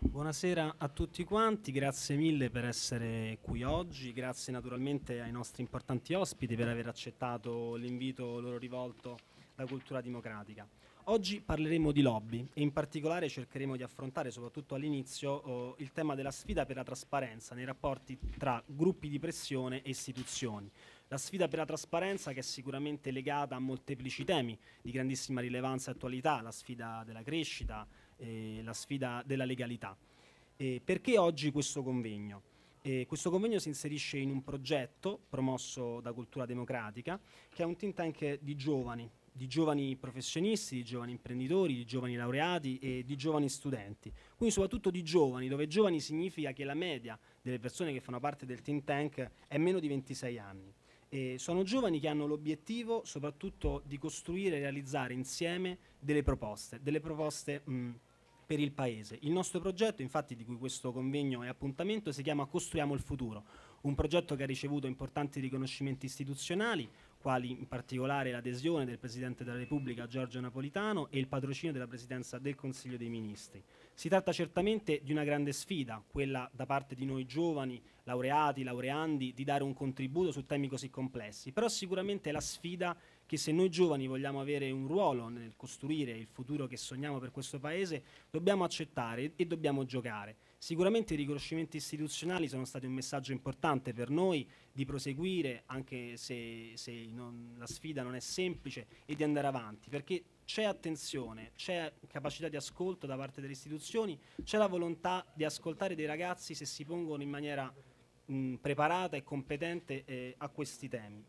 Buonasera a tutti quanti, grazie mille per essere qui oggi, grazie naturalmente ai nostri importanti ospiti per aver accettato l'invito loro rivolto da Cultura Democratica. Oggi parleremo di lobby e in particolare cercheremo di affrontare soprattutto all'inizio oh, il tema della sfida per la trasparenza nei rapporti tra gruppi di pressione e istituzioni. La sfida per la trasparenza che è sicuramente legata a molteplici temi di grandissima rilevanza e attualità, la sfida della crescita, eh, la sfida della legalità. Eh, perché oggi questo convegno? Eh, questo convegno si inserisce in un progetto promosso da Cultura Democratica, che è un think tank di giovani, di giovani professionisti, di giovani imprenditori, di giovani laureati e di giovani studenti. Quindi soprattutto di giovani, dove giovani significa che la media delle persone che fanno parte del think tank è meno di 26 anni. E sono giovani che hanno l'obiettivo soprattutto di costruire e realizzare insieme delle proposte, delle proposte mh, per il Paese. Il nostro progetto, infatti, di cui questo convegno è appuntamento, si chiama Costruiamo il futuro, un progetto che ha ricevuto importanti riconoscimenti istituzionali, quali in particolare l'adesione del Presidente della Repubblica Giorgio Napolitano e il patrocinio della Presidenza del Consiglio dei Ministri. Si tratta certamente di una grande sfida, quella da parte di noi giovani, laureati, laureandi, di dare un contributo su temi così complessi, però sicuramente è la sfida che se noi giovani vogliamo avere un ruolo nel costruire il futuro che sogniamo per questo Paese, dobbiamo accettare e dobbiamo giocare. Sicuramente i riconoscimenti istituzionali sono stati un messaggio importante per noi di proseguire, anche se, se non, la sfida non è semplice, e di andare avanti, perché c'è attenzione, c'è capacità di ascolto da parte delle istituzioni, c'è la volontà di ascoltare dei ragazzi se si pongono in maniera mh, preparata e competente eh, a questi temi.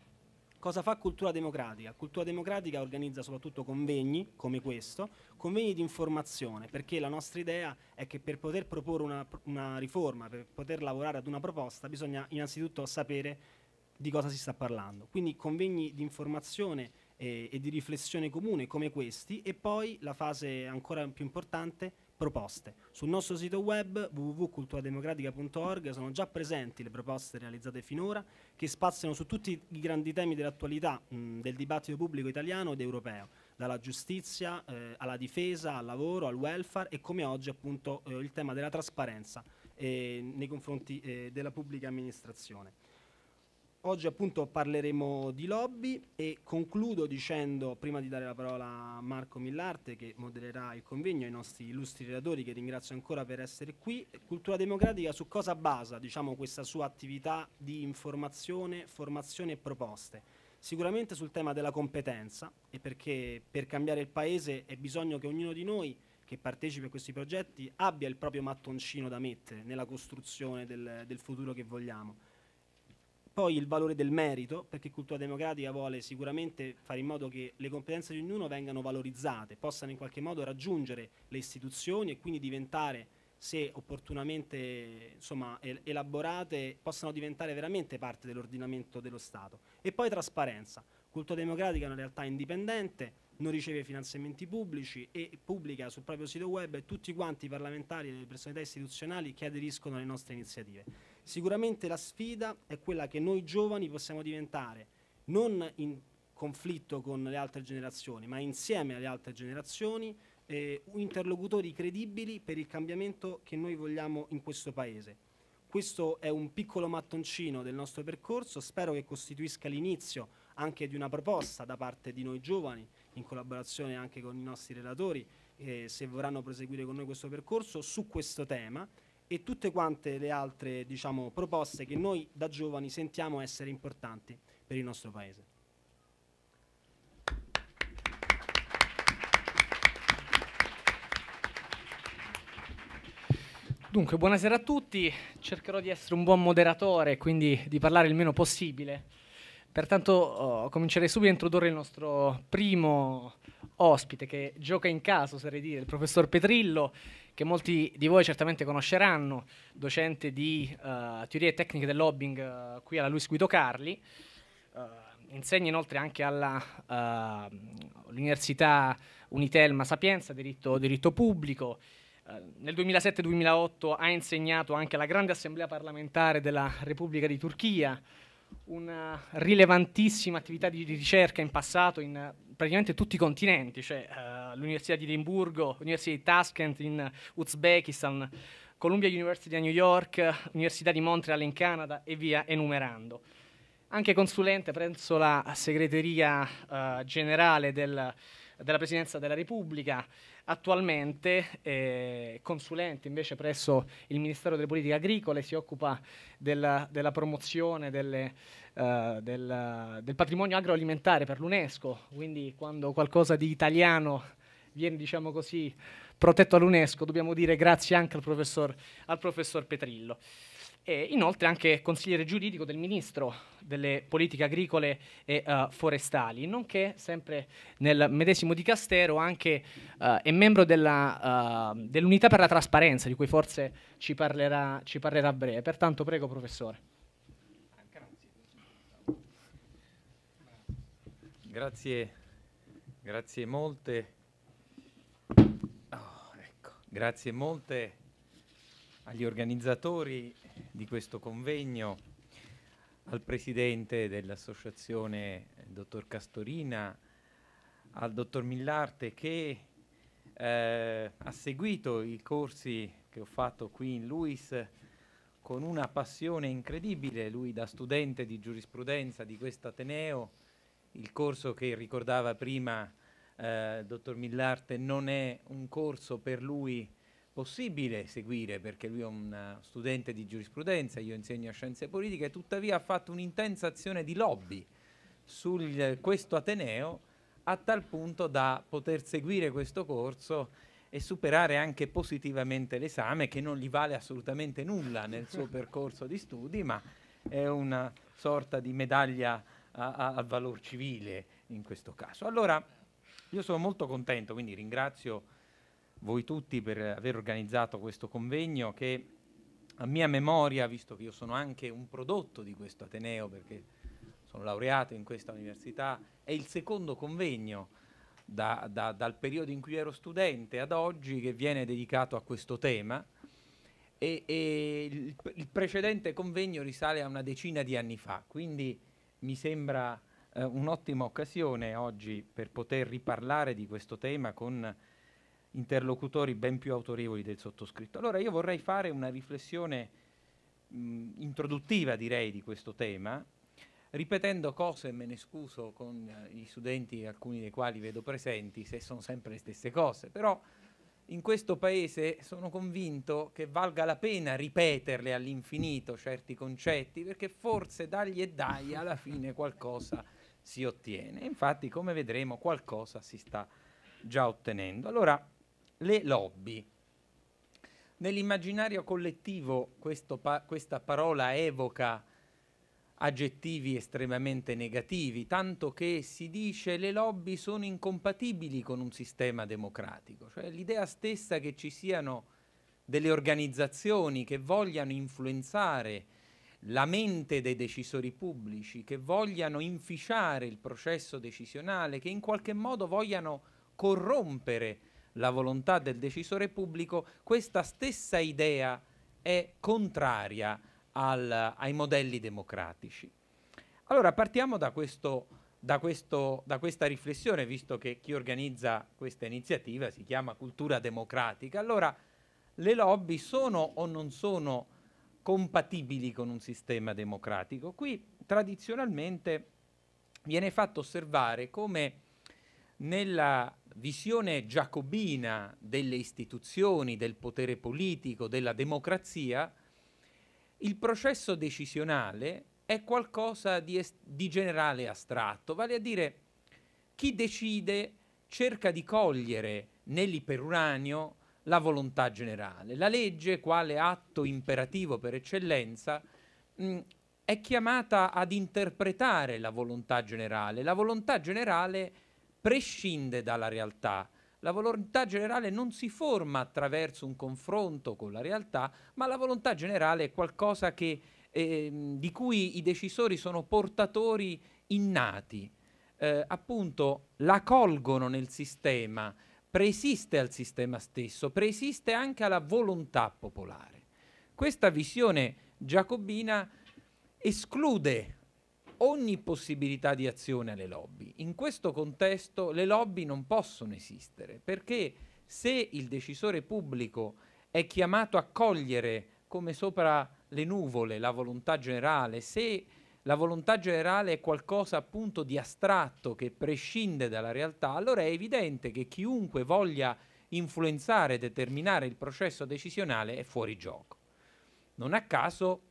Cosa fa Cultura Democratica? Cultura Democratica organizza soprattutto convegni come questo, convegni di informazione, perché la nostra idea è che per poter proporre una, una riforma, per poter lavorare ad una proposta, bisogna innanzitutto sapere di cosa si sta parlando. Quindi convegni di informazione eh, e di riflessione comune come questi e poi la fase ancora più importante, proposte. Sul nostro sito web www.culturademocratica.org sono già presenti le proposte realizzate finora che spaziano su tutti i grandi temi dell'attualità mh, del dibattito pubblico italiano ed europeo, dalla giustizia eh, alla difesa, al lavoro, al welfare e come oggi appunto eh, il tema della trasparenza eh, nei confronti eh, della pubblica amministrazione. Oggi appunto parleremo di lobby e concludo dicendo, prima di dare la parola a Marco Millarte che modererà il convegno, ai nostri illustri relatori che ringrazio ancora per essere qui, Cultura Democratica su cosa basa diciamo, questa sua attività di informazione, formazione e proposte? Sicuramente sul tema della competenza e perché per cambiare il Paese è bisogno che ognuno di noi che partecipi a questi progetti abbia il proprio mattoncino da mettere nella costruzione del, del futuro che vogliamo poi il valore del merito, perché cultura democratica vuole sicuramente fare in modo che le competenze di ognuno vengano valorizzate, possano in qualche modo raggiungere le istituzioni e quindi diventare, se opportunamente insomma, elaborate, possano diventare veramente parte dell'ordinamento dello Stato. E poi trasparenza. Cultura democratica è una realtà indipendente, non riceve finanziamenti pubblici e pubblica sul proprio sito web tutti quanti i parlamentari e le personalità istituzionali che aderiscono alle nostre iniziative. Sicuramente la sfida è quella che noi giovani possiamo diventare non in conflitto con le altre generazioni, ma insieme alle altre generazioni eh, interlocutori credibili per il cambiamento che noi vogliamo in questo Paese. Questo è un piccolo mattoncino del nostro percorso, spero che costituisca l'inizio anche di una proposta da parte di noi giovani in collaborazione anche con i nostri relatori, eh, se vorranno proseguire con noi questo percorso su questo tema e tutte quante le altre diciamo, proposte che noi da giovani sentiamo essere importanti per il nostro Paese. Dunque, buonasera a tutti, cercherò di essere un buon moderatore, quindi di parlare il meno possibile Pertanto oh, comincerei subito a introdurre il nostro primo ospite che gioca in caso, oserei dire, il professor Petrillo, che molti di voi certamente conosceranno, docente di uh, teorie e tecniche del lobbying uh, qui alla Luis Guido Carli. Uh, insegna inoltre anche all'Università Unitelma Sapienza, diritto, diritto pubblico. Nel 2007-2008 ha insegnato anche alla Grande Assemblea parlamentare della Repubblica di Turchia, una rilevantissima attività di, ricerca in passato in praticamente tutti i continenti, cioè uh, l'Università di Edimburgo, l'Università di Tashkent in Uzbekistan, Columbia University a New York, Università di Montreal in Canada e via enumerando. Anche consulente presso la segreteria uh, generale del della Presidenza della Repubblica, attualmente eh, consulente invece presso il Ministero delle Politiche Agricole, si occupa della, della promozione delle, uh, del, del, patrimonio agroalimentare per l'UNESCO, quindi quando qualcosa di italiano viene, diciamo così, protetto all'UNESCO, dobbiamo dire grazie anche al professor, al professor Petrillo e inoltre anche consigliere giuridico del Ministro delle Politiche Agricole e uh, Forestali, nonché sempre nel medesimo di Castero anche uh, è membro della, uh, dell'Unità per la Trasparenza, di cui forse ci parlerà, ci parlerà a breve. Pertanto prego professore. Grazie, grazie molte. Oh, ecco. Grazie molte agli organizzatori di questo convegno, al presidente dell'associazione, eh, dottor Castorina, al dottor Millarte che eh, ha seguito i corsi che ho fatto qui in Luis con una passione incredibile, lui da studente di giurisprudenza di questo Ateneo, il corso che ricordava prima eh, dottor Millarte non è un corso per lui possibile seguire perché lui è un eh, studente di giurisprudenza, io insegno scienze politiche, tuttavia ha fatto un'intensa azione di lobby su eh, questo Ateneo a tal punto da poter seguire questo corso e superare anche positivamente l'esame che non gli vale assolutamente nulla nel suo percorso di studi, ma è una sorta di medaglia a, a, a valor civile in questo caso. Allora, io sono molto contento, quindi ringrazio voi tutti per aver organizzato questo convegno che a mia memoria, visto che io sono anche un prodotto di questo Ateneo perché sono laureato in questa università, è il secondo convegno da, da, dal periodo in cui ero studente ad oggi che viene dedicato a questo tema e, e il, il, precedente convegno risale a una decina di anni fa, quindi mi sembra eh, un'ottima occasione oggi per poter riparlare di questo tema con interlocutori ben più autorevoli del sottoscritto. Allora io vorrei fare una riflessione mh, introduttiva, direi, di questo tema, ripetendo cose, me ne scuso con eh, gli studenti, alcuni dei quali vedo presenti, se sono sempre le stesse cose, però in questo paese sono convinto che valga la pena ripeterle all'infinito certi concetti, perché forse dagli e dai alla fine qualcosa si ottiene. Infatti, come vedremo, qualcosa si sta già ottenendo. Allora, le lobby. Nell'immaginario collettivo pa questa parola evoca aggettivi estremamente negativi, tanto che si dice le lobby sono incompatibili con un sistema democratico, cioè l'idea stessa che ci siano delle organizzazioni che vogliano influenzare la mente dei decisori pubblici, che vogliano inficiare il processo decisionale, che in qualche modo vogliano corrompere la volontà del decisore pubblico, questa stessa idea è contraria al, ai modelli democratici. Allora partiamo da, questo, da, questo, da questa riflessione, visto che chi organizza questa iniziativa si chiama cultura democratica. Allora, le lobby sono o non sono compatibili con un sistema democratico? Qui tradizionalmente viene fatto osservare come nella visione giacobina delle istituzioni, del potere politico, della democrazia, il processo decisionale è qualcosa di, di generale astratto, vale a dire chi decide cerca di cogliere nell'iperuranio la volontà generale. La legge, quale atto imperativo per eccellenza, mh, è chiamata ad interpretare la volontà generale. La volontà generale è prescinde dalla realtà. La volontà generale non si forma attraverso un confronto con la realtà, ma la volontà generale è qualcosa che, eh, di cui i decisori sono portatori innati. Eh, appunto, la colgono nel sistema, preesiste al sistema stesso, preesiste anche alla volontà popolare. Questa visione giacobina esclude ogni possibilità di azione alle lobby. In questo contesto le lobby non possono esistere perché se il decisore pubblico è chiamato a cogliere come sopra le nuvole la volontà generale, se la volontà generale è qualcosa appunto di astratto che prescinde dalla realtà, allora è evidente che chiunque voglia influenzare e determinare il processo decisionale è fuori gioco. Non a caso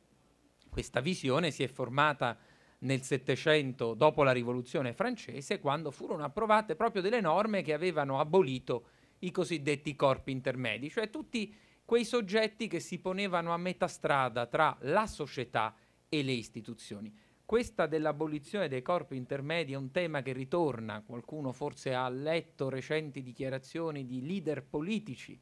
questa visione si è formata nel Settecento, dopo la Rivoluzione francese, quando furono approvate proprio delle norme che avevano abolito i cosiddetti corpi intermedi, cioè tutti quei soggetti che si ponevano a metà strada tra la società e le istituzioni. Questa dell'abolizione dei corpi intermedi è un tema che ritorna, qualcuno forse ha letto recenti dichiarazioni di leader politici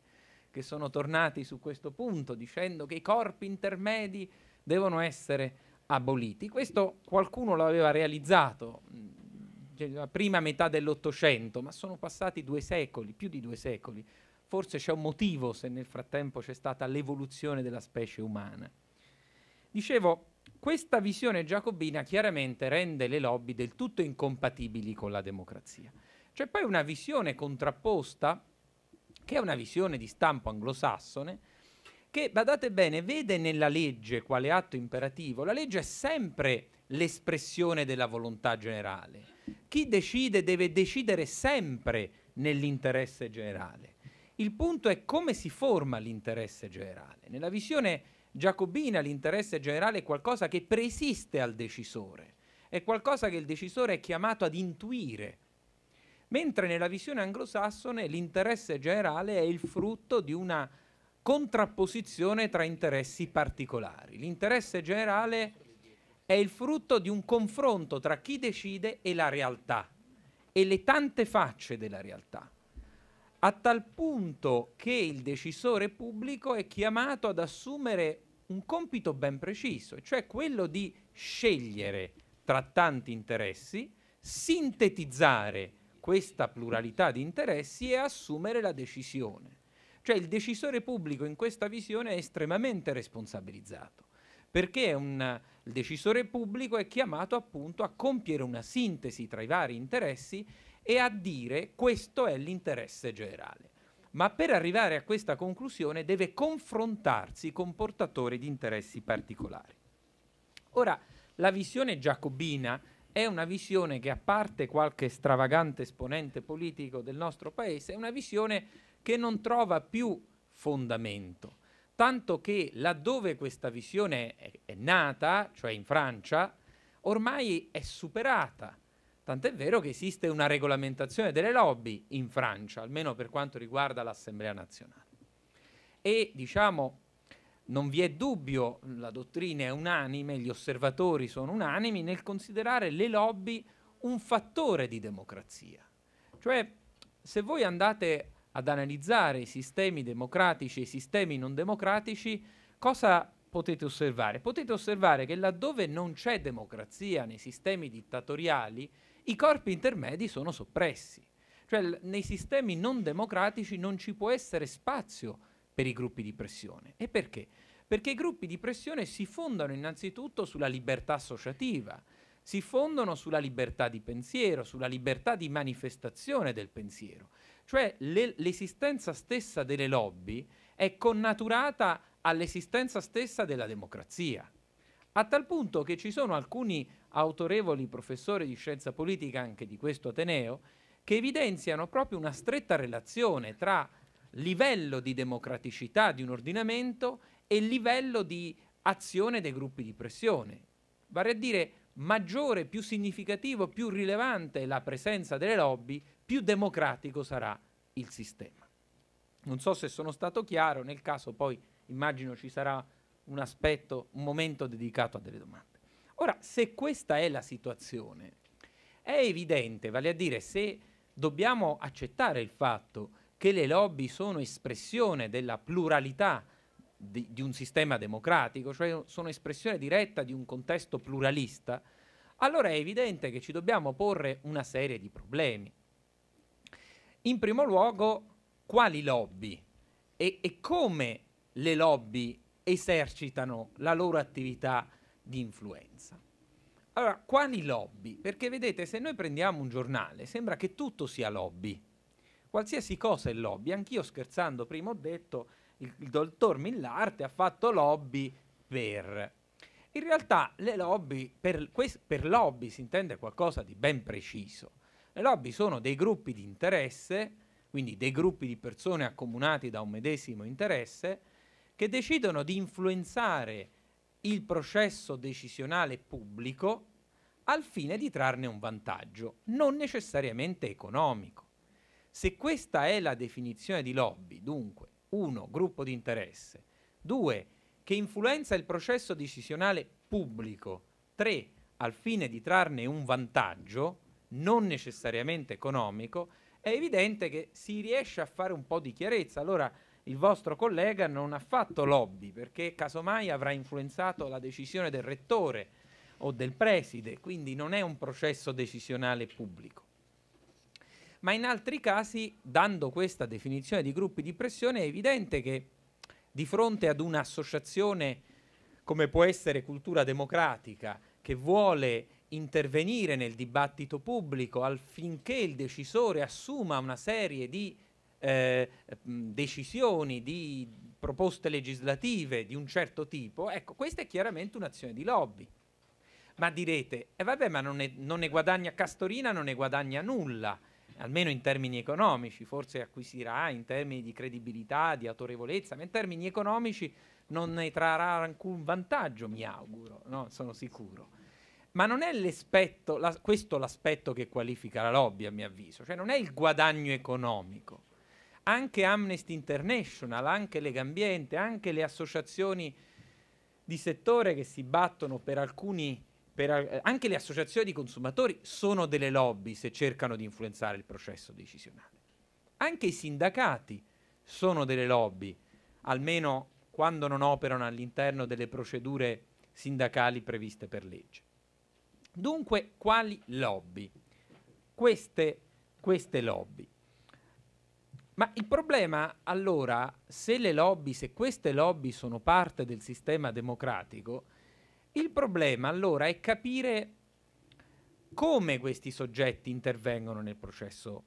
che sono tornati su questo punto dicendo che i corpi intermedi devono essere aboliti. Questo qualcuno l'aveva realizzato nella mm, cioè, prima metà dell'Ottocento, ma sono passati due secoli, più di due secoli. Forse c'è un motivo se nel frattempo c'è stata l'evoluzione della specie umana. Dicevo, questa visione giacobina chiaramente rende le lobby del tutto incompatibili con la democrazia. C'è poi una visione contrapposta, che è una visione di stampo anglosassone, che, badate bene, vede nella legge quale atto imperativo, la legge è sempre l'espressione della volontà generale. Chi decide deve decidere sempre nell'interesse generale. Il punto è come si forma l'interesse generale. Nella visione giacobina l'interesse generale è qualcosa che preesiste al decisore, è qualcosa che il decisore è chiamato ad intuire, mentre nella visione anglosassone l'interesse generale è il frutto di una contrapposizione tra interessi particolari. L'interesse generale è il frutto di un confronto tra chi decide e la realtà e le tante facce della realtà, a tal punto che il decisore pubblico è chiamato ad assumere un compito ben preciso, cioè quello di scegliere tra tanti interessi, sintetizzare questa pluralità di interessi e assumere la decisione. Cioè il decisore pubblico in questa visione è estremamente responsabilizzato, perché un, il decisore pubblico è chiamato appunto a compiere una sintesi tra i vari interessi e a dire questo è l'interesse generale. Ma per arrivare a questa conclusione deve confrontarsi con portatori di interessi particolari. Ora, la visione giacobina è una visione che, a parte qualche stravagante esponente politico del nostro paese, è una visione che non trova più fondamento. Tanto che laddove questa visione è, è nata, cioè in Francia, ormai è superata. Tant'è vero che esiste una regolamentazione delle lobby in Francia, almeno per quanto riguarda l'Assemblea nazionale. E diciamo, non vi è dubbio, la dottrina è unanime, gli osservatori sono unanimi nel considerare le lobby un fattore di democrazia. Cioè, se voi andate ad analizzare i sistemi democratici e i sistemi non democratici, cosa potete osservare? Potete osservare che laddove non c'è democrazia nei sistemi dittatoriali, i corpi intermedi sono soppressi. Cioè nei sistemi non democratici non ci può essere spazio per i gruppi di pressione. E perché? Perché i gruppi di pressione si fondano innanzitutto sulla libertà associativa, si fondano sulla libertà di pensiero, sulla libertà di manifestazione del pensiero. Cioè le, l'esistenza stessa delle lobby è connaturata all'esistenza stessa della democrazia. A tal punto che ci sono alcuni autorevoli professori di scienza politica, anche di questo Ateneo, che evidenziano proprio una stretta relazione tra livello di democraticità di un ordinamento e livello di azione dei gruppi di pressione. Vale a dire maggiore, più significativo, più rilevante la presenza delle lobby, più democratico sarà il sistema. Non so se sono stato chiaro, nel caso poi immagino ci sarà un aspetto, un momento dedicato a delle domande. Ora, se questa è la situazione, è evidente, vale a dire se dobbiamo accettare il fatto che le lobby sono espressione della pluralità di, di, un sistema democratico, cioè sono espressione diretta di un contesto pluralista, allora è evidente che ci dobbiamo porre una serie di problemi in primo luogo quali lobby e, e come le lobby esercitano la loro attività di influenza. Allora, quali lobby? Perché vedete, se noi prendiamo un giornale, sembra che tutto sia lobby. Qualsiasi cosa è lobby. Anch'io scherzando prima ho detto il, il dottor Millarte ha fatto lobby per... In realtà le lobby, per, per lobby si intende qualcosa di ben preciso. Le lobby sono dei gruppi di interesse, quindi dei gruppi di persone accomunati da un medesimo interesse, che decidono di influenzare il processo decisionale pubblico al fine di trarne un vantaggio, non necessariamente economico. Se questa è la definizione di lobby, dunque, uno, gruppo di interesse, due, che influenza il processo decisionale pubblico, tre, al fine di trarne un vantaggio, non necessariamente economico, è evidente che si riesce a fare un po' di chiarezza. Allora il vostro collega non ha fatto lobby perché casomai avrà influenzato la decisione del rettore o del preside, quindi non è un processo decisionale pubblico. Ma in altri casi, dando questa definizione di gruppi di pressione, è evidente che di fronte ad un'associazione come può essere cultura democratica, che vuole intervenire nel dibattito pubblico affinché il decisore assuma una serie di eh, decisioni, di proposte legislative di un certo tipo, ecco, questa è chiaramente un'azione di lobby. Ma direte, eh vabbè, ma non ne, non ne guadagna Castorina, non ne guadagna nulla, almeno in termini economici, forse acquisirà in termini di credibilità, di autorevolezza, ma in termini economici non ne trarrà alcun vantaggio, mi auguro, no? sono sicuro ma non è l'aspetto, la, questo l'aspetto che qualifica la lobby a mio avviso, cioè non è il guadagno economico. Anche Amnesty International, anche Legambiente, anche le associazioni di settore che si battono per alcuni, per, anche le associazioni di consumatori sono delle lobby se cercano di influenzare il processo decisionale. Anche i sindacati sono delle lobby, almeno quando non operano all'interno delle procedure sindacali previste per legge. Dunque, quali lobby? Queste, queste lobby. Ma il problema, allora, se le lobby, se queste lobby sono parte del sistema democratico, il problema allora è capire come questi soggetti intervengono nel processo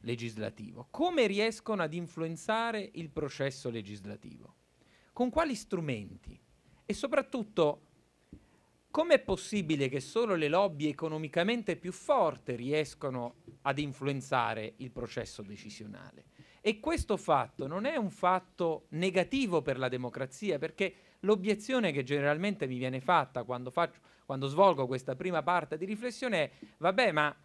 legislativo, come riescono ad influenzare il processo legislativo, con quali strumenti e soprattutto Com'è possibile che solo le lobby economicamente più forti riescono ad influenzare il processo decisionale? E questo fatto non è un fatto negativo per la democrazia, perché l'obiezione che generalmente mi viene fatta quando, faccio, quando svolgo questa prima parte di riflessione è, vabbè, ma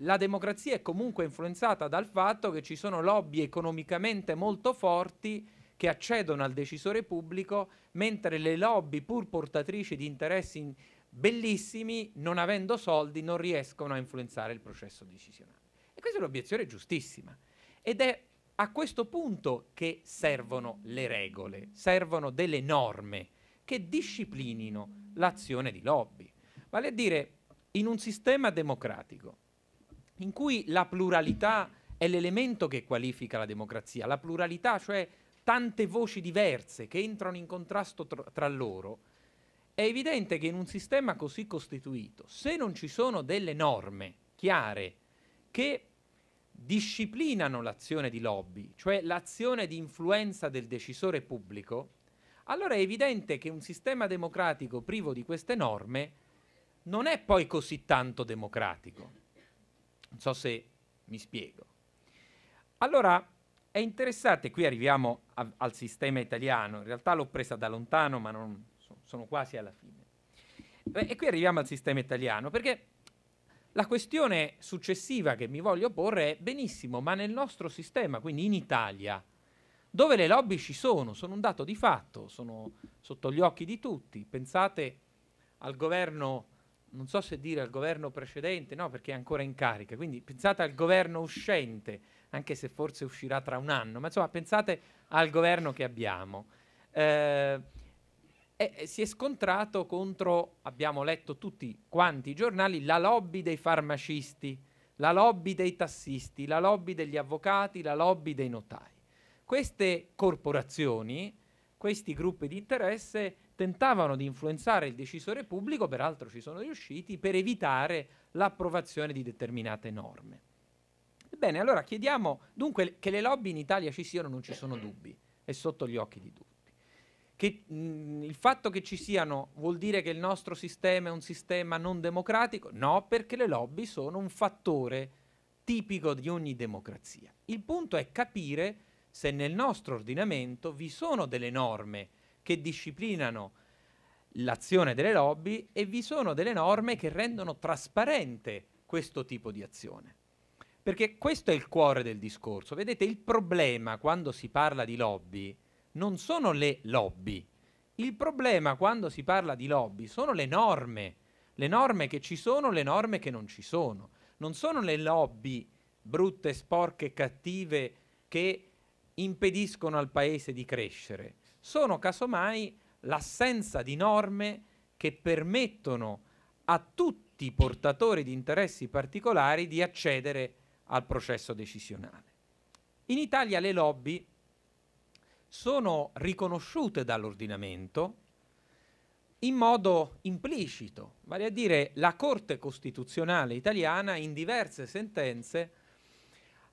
la democrazia è comunque influenzata dal fatto che ci sono lobby economicamente molto forti che accedono al decisore pubblico, mentre le lobby, pur portatrici di interessi bellissimi, non avendo soldi, non riescono a influenzare il processo decisionale. E questa è un'obiezione giustissima. Ed è a questo punto che servono le regole, servono delle norme che disciplinino l'azione di lobby. Vale a dire, in un sistema democratico, in cui la pluralità è l'elemento che qualifica la democrazia, la pluralità, cioè tante voci diverse che entrano in contrasto tra, tra loro, è evidente che in un sistema così costituito, se non ci sono delle norme chiare che disciplinano l'azione di lobby, cioè l'azione di influenza del decisore pubblico, allora è evidente che un sistema democratico privo di queste norme non è poi così tanto democratico. Non so se mi spiego. Allora, è interessante, qui arriviamo a, al sistema italiano, in realtà l'ho presa da lontano ma non, sono quasi alla fine. E qui arriviamo al sistema italiano perché la questione successiva che mi voglio porre è benissimo, ma nel nostro sistema, quindi in Italia, dove le lobby ci sono, sono un dato di fatto, sono sotto gli occhi di tutti. Pensate al governo, non so se dire al governo precedente, no, perché è ancora in carica, quindi pensate al governo uscente, anche se forse uscirà tra un anno. Ma insomma, pensate al governo che abbiamo. Eh, eh, si è scontrato contro, abbiamo letto tutti quanti i giornali, la lobby dei farmacisti, la lobby dei tassisti, la lobby degli avvocati, la lobby dei notai. Queste corporazioni, questi gruppi di interesse tentavano di influenzare il decisore pubblico, peraltro ci sono riusciti, per evitare l'approvazione di determinate norme. Bene, allora chiediamo dunque che le lobby in Italia ci siano, non ci sono dubbi, è sotto gli occhi di tutti. Che, mh, mhmm, il fatto che ci siano vuol dire che il nostro sistema è un sistema non democratico? No, perché le lobby sono un fattore tipico di ogni democrazia. Il punto è capire se nel nostro ordinamento vi sono delle norme che disciplinano l'azione delle lobby e vi sono delle norme che rendono trasparente questo tipo di azione. Perché questo è il cuore del discorso. Vedete, il problema quando si parla di lobby non sono le lobby. Il problema quando si parla di lobby sono le norme. Le norme che ci sono, le norme che non ci sono. Non sono le lobby brutte, sporche, cattive che impediscono al paese di crescere. Sono casomai l'assenza di norme che permettono a tutti i portatori di interessi particolari di accedere a al processo decisionale. In Italia le lobby sono riconosciute dall'ordinamento in modo implicito, vale a dire la Corte Costituzionale italiana in diverse sentenze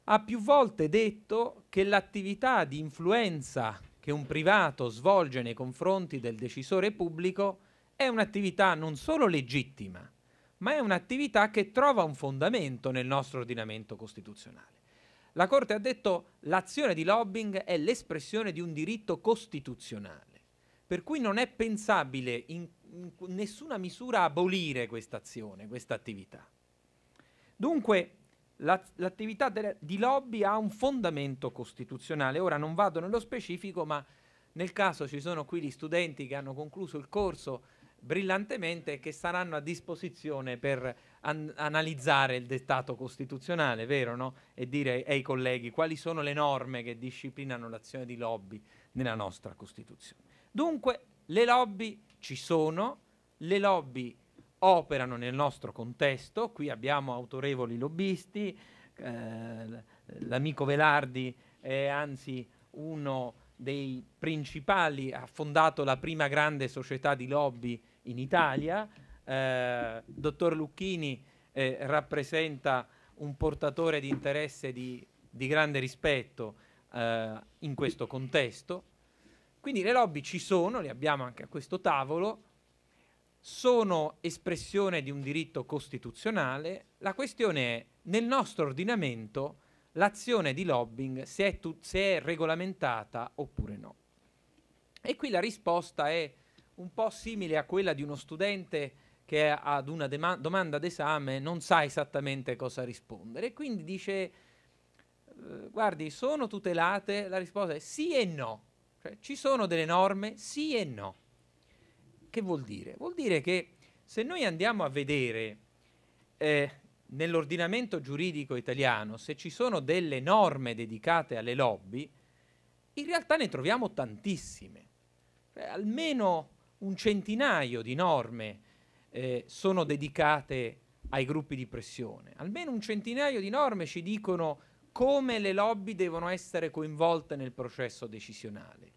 ha più volte detto che l'attività di influenza che un privato svolge nei confronti del decisore pubblico è un'attività non solo legittima, ma è un'attività che trova un fondamento nel nostro ordinamento costituzionale. La Corte ha detto che l'azione di lobbying è l'espressione di un diritto costituzionale, per cui non è pensabile in nessuna misura abolire questa azione, questa attività. Dunque l'attività di lobby ha un fondamento costituzionale. Ora non vado nello specifico, ma nel caso ci sono qui gli studenti che hanno concluso il corso brillantemente che saranno a disposizione per an- analizzare il dettato costituzionale, vero no? E dire ai colleghi quali sono le norme che disciplinano l'azione di lobby nella nostra Costituzione. Dunque, le lobby ci sono, le lobby operano nel nostro contesto, qui abbiamo autorevoli lobbisti, eh, l'amico Velardi è anzi uno dei principali, ha fondato la prima grande società di lobby in Italia. Eh, dottor Lucchini eh, rappresenta un portatore di interesse di, di grande rispetto eh, in questo contesto. Quindi le lobby ci sono, le abbiamo anche a questo tavolo, sono espressione di un diritto costituzionale. La questione è, nel nostro ordinamento, l'azione di lobbying se è, se è regolamentata oppure no. E qui la risposta è un po' simile a quella di uno studente che ad una domanda d'esame non sa esattamente cosa rispondere. E quindi dice, eh, guardi, sono tutelate? La risposta è sì e no. Cioè, ci sono delle norme? Sì e no. Che vuol dire? Vuol dire che se noi andiamo a vedere eh, nell'ordinamento giuridico italiano se ci sono delle norme dedicate alle lobby, in realtà ne troviamo tantissime. Cioè, almeno un centinaio di norme eh, sono dedicate ai gruppi di pressione. Almeno un centinaio di norme ci dicono come le lobby devono essere coinvolte nel processo decisionale.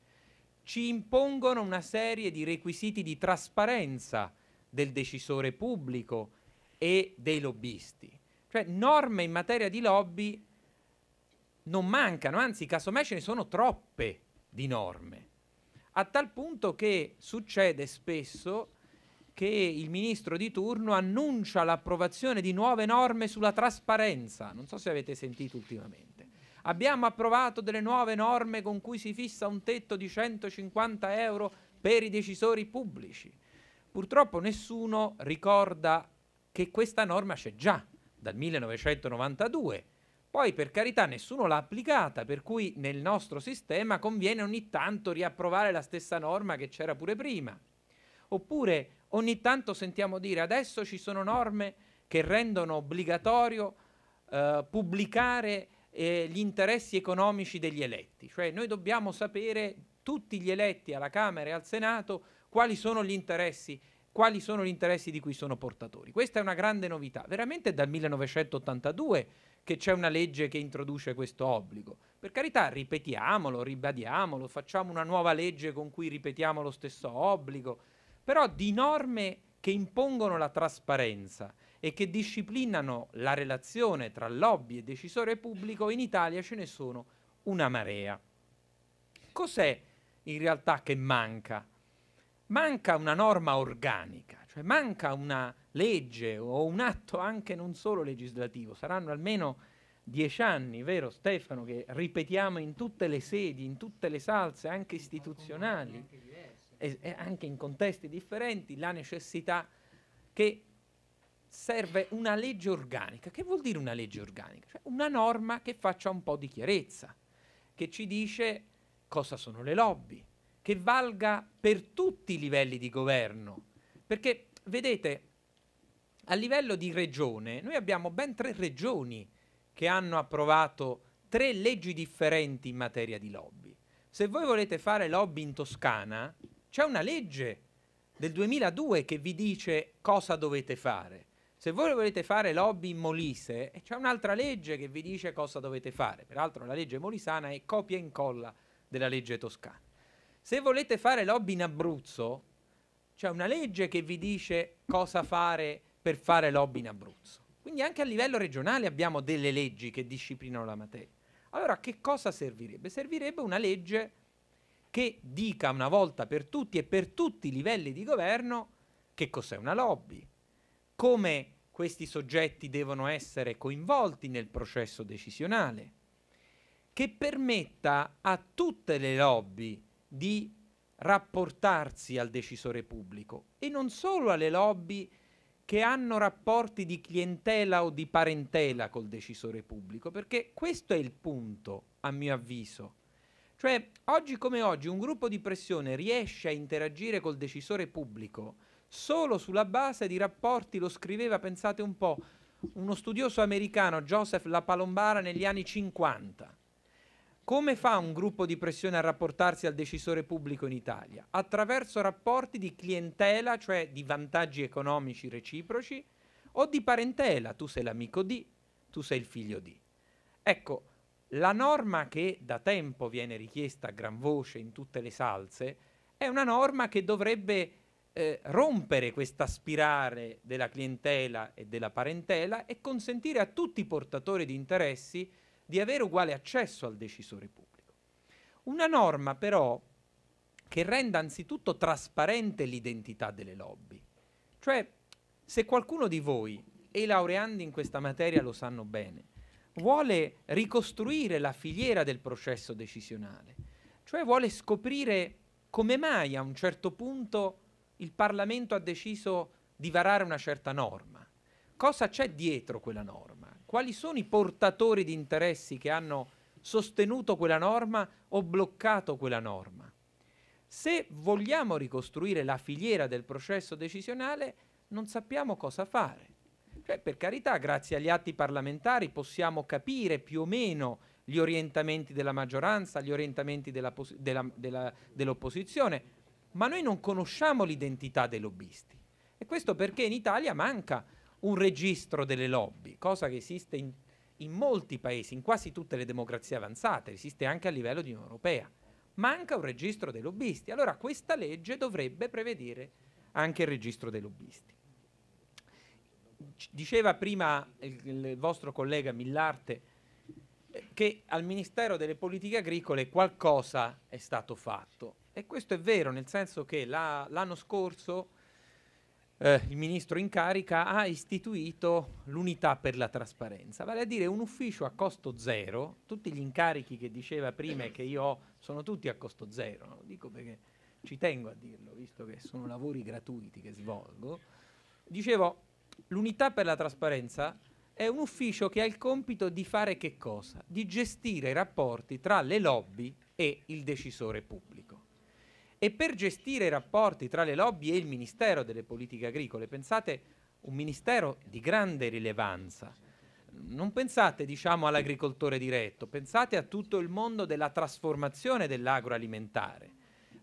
Ci impongono una serie di requisiti di trasparenza del decisore pubblico e dei lobbisti. Cioè norme in materia di lobby non mancano, anzi casomai ce ne sono troppe di norme a tal punto che succede spesso che il ministro di turno annuncia l'approvazione di nuove norme sulla trasparenza. Non so se avete sentito ultimamente. Abbiamo approvato delle nuove norme con cui si fissa un tetto di 150 euro per i decisori pubblici. Purtroppo nessuno ricorda che questa norma c'è già dal 1992 poi per carità nessuno l'ha applicata, per cui nel nostro sistema conviene ogni tanto riapprovare la stessa norma che c'era pure prima. Oppure ogni tanto sentiamo dire adesso ci sono norme che rendono obbligatorio eh, pubblicare eh, gli interessi economici degli eletti, cioè noi dobbiamo sapere tutti gli eletti alla Camera e al Senato quali sono gli interessi quali sono gli interessi di cui sono portatori. Questa è una grande novità, veramente dal 1982 che c'è una legge che introduce questo obbligo. Per carità, ripetiamolo, ribadiamolo, facciamo una nuova legge con cui ripetiamo lo stesso obbligo, però di norme che impongono la trasparenza e che disciplinano la relazione tra lobby e decisore pubblico in Italia ce ne sono una marea. Cos'è in realtà che manca? Manca una norma organica, cioè manca una legge o un atto anche non solo legislativo, saranno almeno dieci anni, vero Stefano, che ripetiamo in tutte le sedi, in tutte le salse, anche istituzionali, anche, e, e anche in contesti differenti, la necessità che serve una legge organica. Che vuol dire una legge organica? Cioè una norma che faccia un po' di chiarezza, che ci dice cosa sono le lobby, che valga per tutti i livelli di governo. Perché, vedete, a livello di regione, noi abbiamo ben tre regioni che hanno approvato tre leggi differenti in materia di lobby. Se voi volete fare lobby in Toscana, c'è una legge del 2002 che vi dice cosa dovete fare. Se voi volete fare lobby in Molise, c'è un'altra legge che vi dice cosa dovete fare. Peraltro la legge molisana è copia e incolla della legge toscana. Se volete fare lobby in Abruzzo, c'è una legge che vi dice cosa fare per fare lobby in Abruzzo. Quindi anche a livello regionale abbiamo delle leggi che disciplinano la materia. Allora che cosa servirebbe? Servirebbe una legge che dica una volta per tutti e per tutti i livelli di governo che cos'è una lobby, come questi soggetti devono essere coinvolti nel processo decisionale, che permetta a tutte le lobby di rapportarsi al decisore pubblico e non solo alle lobby che hanno rapporti di clientela o di parentela col decisore pubblico, perché questo è il punto, a mio avviso. Cioè, oggi come oggi un gruppo di pressione riesce a interagire col decisore pubblico solo sulla base di rapporti, lo scriveva, pensate un po', uno studioso americano, Joseph La Palombara, negli anni 50 come fa un gruppo di pressione a rapportarsi al decisore pubblico in Italia? Attraverso rapporti di clientela, cioè di vantaggi economici reciproci, o di parentela, tu sei l'amico di, tu sei il figlio di. Ecco, la norma che da tempo viene richiesta a gran voce in tutte le salse è una norma che dovrebbe eh, rompere questa spirale della clientela e della parentela e consentire a tutti i portatori di interessi di avere uguale accesso al decisore pubblico. Una norma però che renda anzitutto trasparente l'identità delle lobby. Cioè, se qualcuno di voi, e i laureandi in questa materia lo sanno bene, vuole ricostruire la filiera del processo decisionale, cioè vuole scoprire come mai a un certo punto il Parlamento ha deciso di varare una certa norma, cosa c'è dietro quella norma, quali sono i portatori di interessi che hanno sostenuto quella norma o bloccato quella norma. Se vogliamo ricostruire la filiera del processo decisionale, non sappiamo cosa fare. Cioè, per carità, grazie agli atti parlamentari possiamo capire più o meno gli orientamenti della maggioranza, gli orientamenti dell'opposizione, ma noi non conosciamo l'identità dei lobbisti. E questo perché in Italia manca un registro delle lobby, cosa che esiste in, in molti paesi, in quasi tutte le democrazie avanzate, esiste anche a livello di Unione Europea. Manca un registro dei lobbisti. Allora questa legge dovrebbe prevedere anche il registro dei lobbisti. C diceva prima il, il, vostro collega Millarte eh, che al Ministero delle Politiche Agricole qualcosa è stato fatto e questo è vero nel senso che l'anno scorso eh, il ministro in carica ha istituito l'unità per la trasparenza, vale a dire un ufficio a costo zero, tutti gli incarichi che diceva prima e che io ho sono tutti a costo zero, no? dico perché ci tengo a dirlo, visto che sono lavori gratuiti che svolgo. Dicevo, l'unità per la trasparenza è un ufficio che ha il compito di fare che cosa? Di gestire i rapporti tra le lobby e il decisore pubblico e per gestire i rapporti tra le lobby e il Ministero delle Politiche Agricole. Pensate un ministero di grande rilevanza. Non pensate diciamo, all'agricoltore diretto, pensate a tutto il mondo della trasformazione dell'agroalimentare.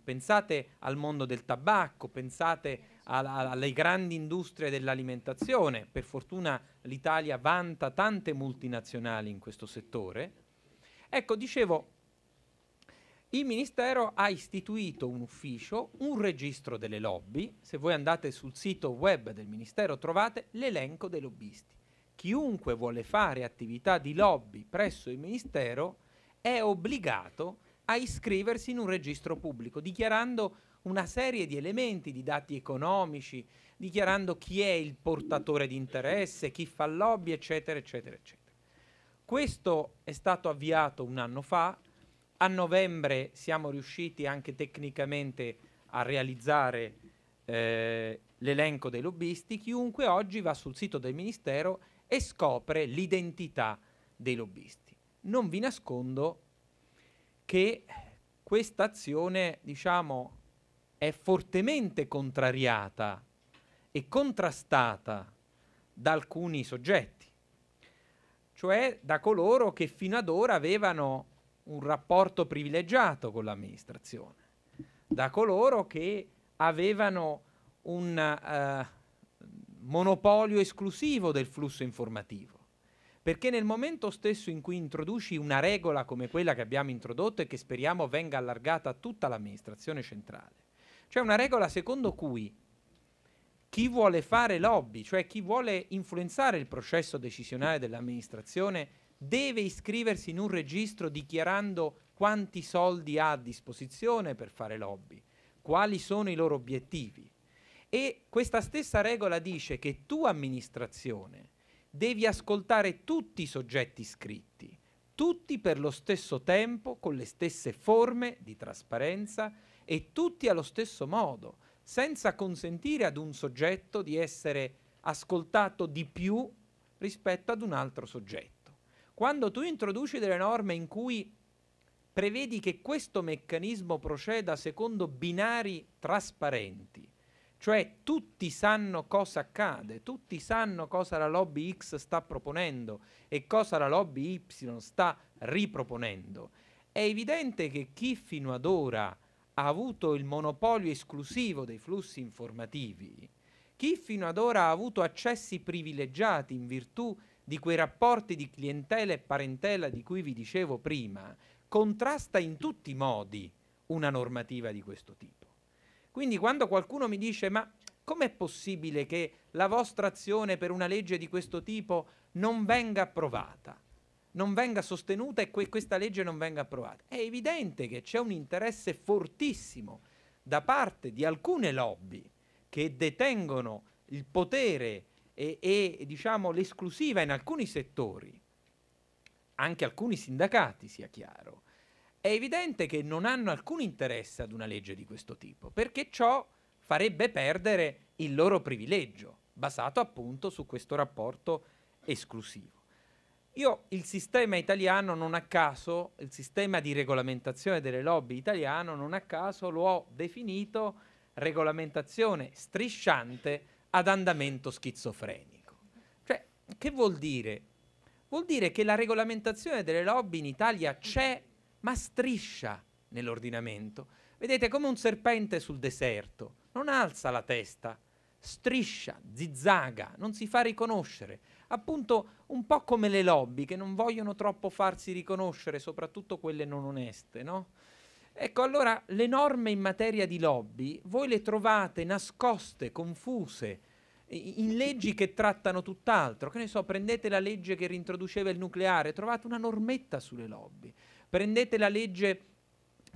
Pensate al mondo del tabacco, pensate alle grandi industrie dell'alimentazione. Per fortuna l'Italia vanta tante multinazionali in questo settore. Ecco, dicevo, il Ministero ha istituito un ufficio, un registro delle lobby. Se voi andate sul sito web del Ministero trovate l'elenco dei lobbisti. Chiunque vuole fare attività di lobby presso il Ministero è obbligato a iscriversi in un registro pubblico, dichiarando una serie di elementi, di dati economici, dichiarando chi è il portatore di interesse, chi fa lobby, eccetera, eccetera, eccetera. Questo è stato avviato un anno fa, a novembre siamo riusciti anche tecnicamente a realizzare eh, l'elenco dei lobbisti. Chiunque oggi va sul sito del Ministero e scopre l'identità dei lobbisti. Non vi nascondo che questa azione, diciamo, è fortemente contrariata e contrastata da alcuni soggetti, cioè da coloro che fino ad ora avevano un rapporto privilegiato con l'amministrazione, da coloro che avevano un uh, monopolio esclusivo del flusso informativo. Perché nel momento stesso in cui introduci una regola come quella che abbiamo introdotto e che speriamo venga allargata a tutta l'amministrazione centrale, cioè una regola secondo cui chi vuole fare lobby, cioè chi vuole influenzare il processo decisionale dell'amministrazione, deve iscriversi in un registro dichiarando quanti soldi ha a disposizione per fare lobby, quali sono i loro obiettivi. E questa stessa regola dice che tu amministrazione devi ascoltare tutti i soggetti iscritti, tutti per lo stesso tempo, con le stesse forme di trasparenza e tutti allo stesso modo, senza consentire ad un soggetto di essere ascoltato di più rispetto ad un altro soggetto. Quando tu introduci delle norme in cui prevedi che questo meccanismo proceda secondo binari trasparenti, cioè tutti sanno cosa accade, tutti sanno cosa la lobby X sta proponendo e cosa la lobby Y sta riproponendo, è evidente che chi fino ad ora ha avuto il monopolio esclusivo dei flussi informativi, chi fino ad ora ha avuto accessi privilegiati in virtù di di quei rapporti di clientela e parentela di cui vi dicevo prima, contrasta in tutti i modi una normativa di questo tipo. Quindi quando qualcuno mi dice ma com'è possibile che la vostra azione per una legge di questo tipo non venga approvata, non venga sostenuta e que- questa legge non venga approvata? È evidente che c'è un interesse fortissimo da parte di alcune lobby che detengono il potere e, e diciamo, l'esclusiva in alcuni settori, anche alcuni sindacati, sia chiaro, è evidente che non hanno alcun interesse ad una legge di questo tipo, perché ciò farebbe perdere il loro privilegio, basato appunto su questo rapporto esclusivo. Io il sistema italiano non a caso, il sistema di regolamentazione delle lobby italiano non a caso lo ho definito regolamentazione strisciante ad andamento schizofrenico. Cioè, che vuol dire? Vuol dire che la regolamentazione delle lobby in Italia c'è, ma striscia nell'ordinamento. Vedete, come un serpente sul deserto, non alza la testa, striscia, zizzaga, non si fa riconoscere. Appunto, un po' come le lobby che non vogliono troppo farsi riconoscere, soprattutto quelle non oneste, no? Ecco, allora le norme in materia di lobby voi le trovate nascoste, confuse, in leggi che trattano tutt'altro. Che ne so, prendete la legge che rintroduceva il nucleare, trovate una normetta sulle lobby. Prendete la legge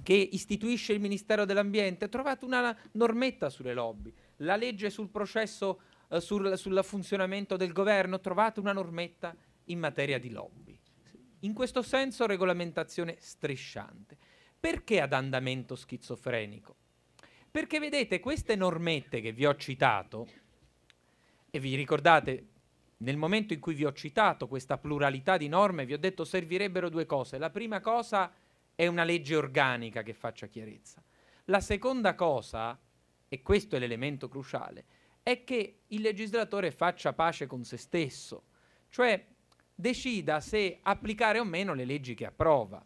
che istituisce il Ministero dell'Ambiente, trovate una normetta sulle lobby. La legge sul processo, eh, sul, sul funzionamento del governo, trovate una normetta in materia di lobby. In questo senso regolamentazione strisciante. Perché ad andamento schizofrenico? Perché vedete, queste normette che vi ho citato, e vi ricordate, nel momento in cui vi ho citato questa pluralità di norme, vi ho detto servirebbero due cose. La prima cosa è una legge organica che faccia chiarezza. La seconda cosa, e questo è l'elemento cruciale, è che il legislatore faccia pace con se stesso, cioè decida se applicare o meno le leggi che approva.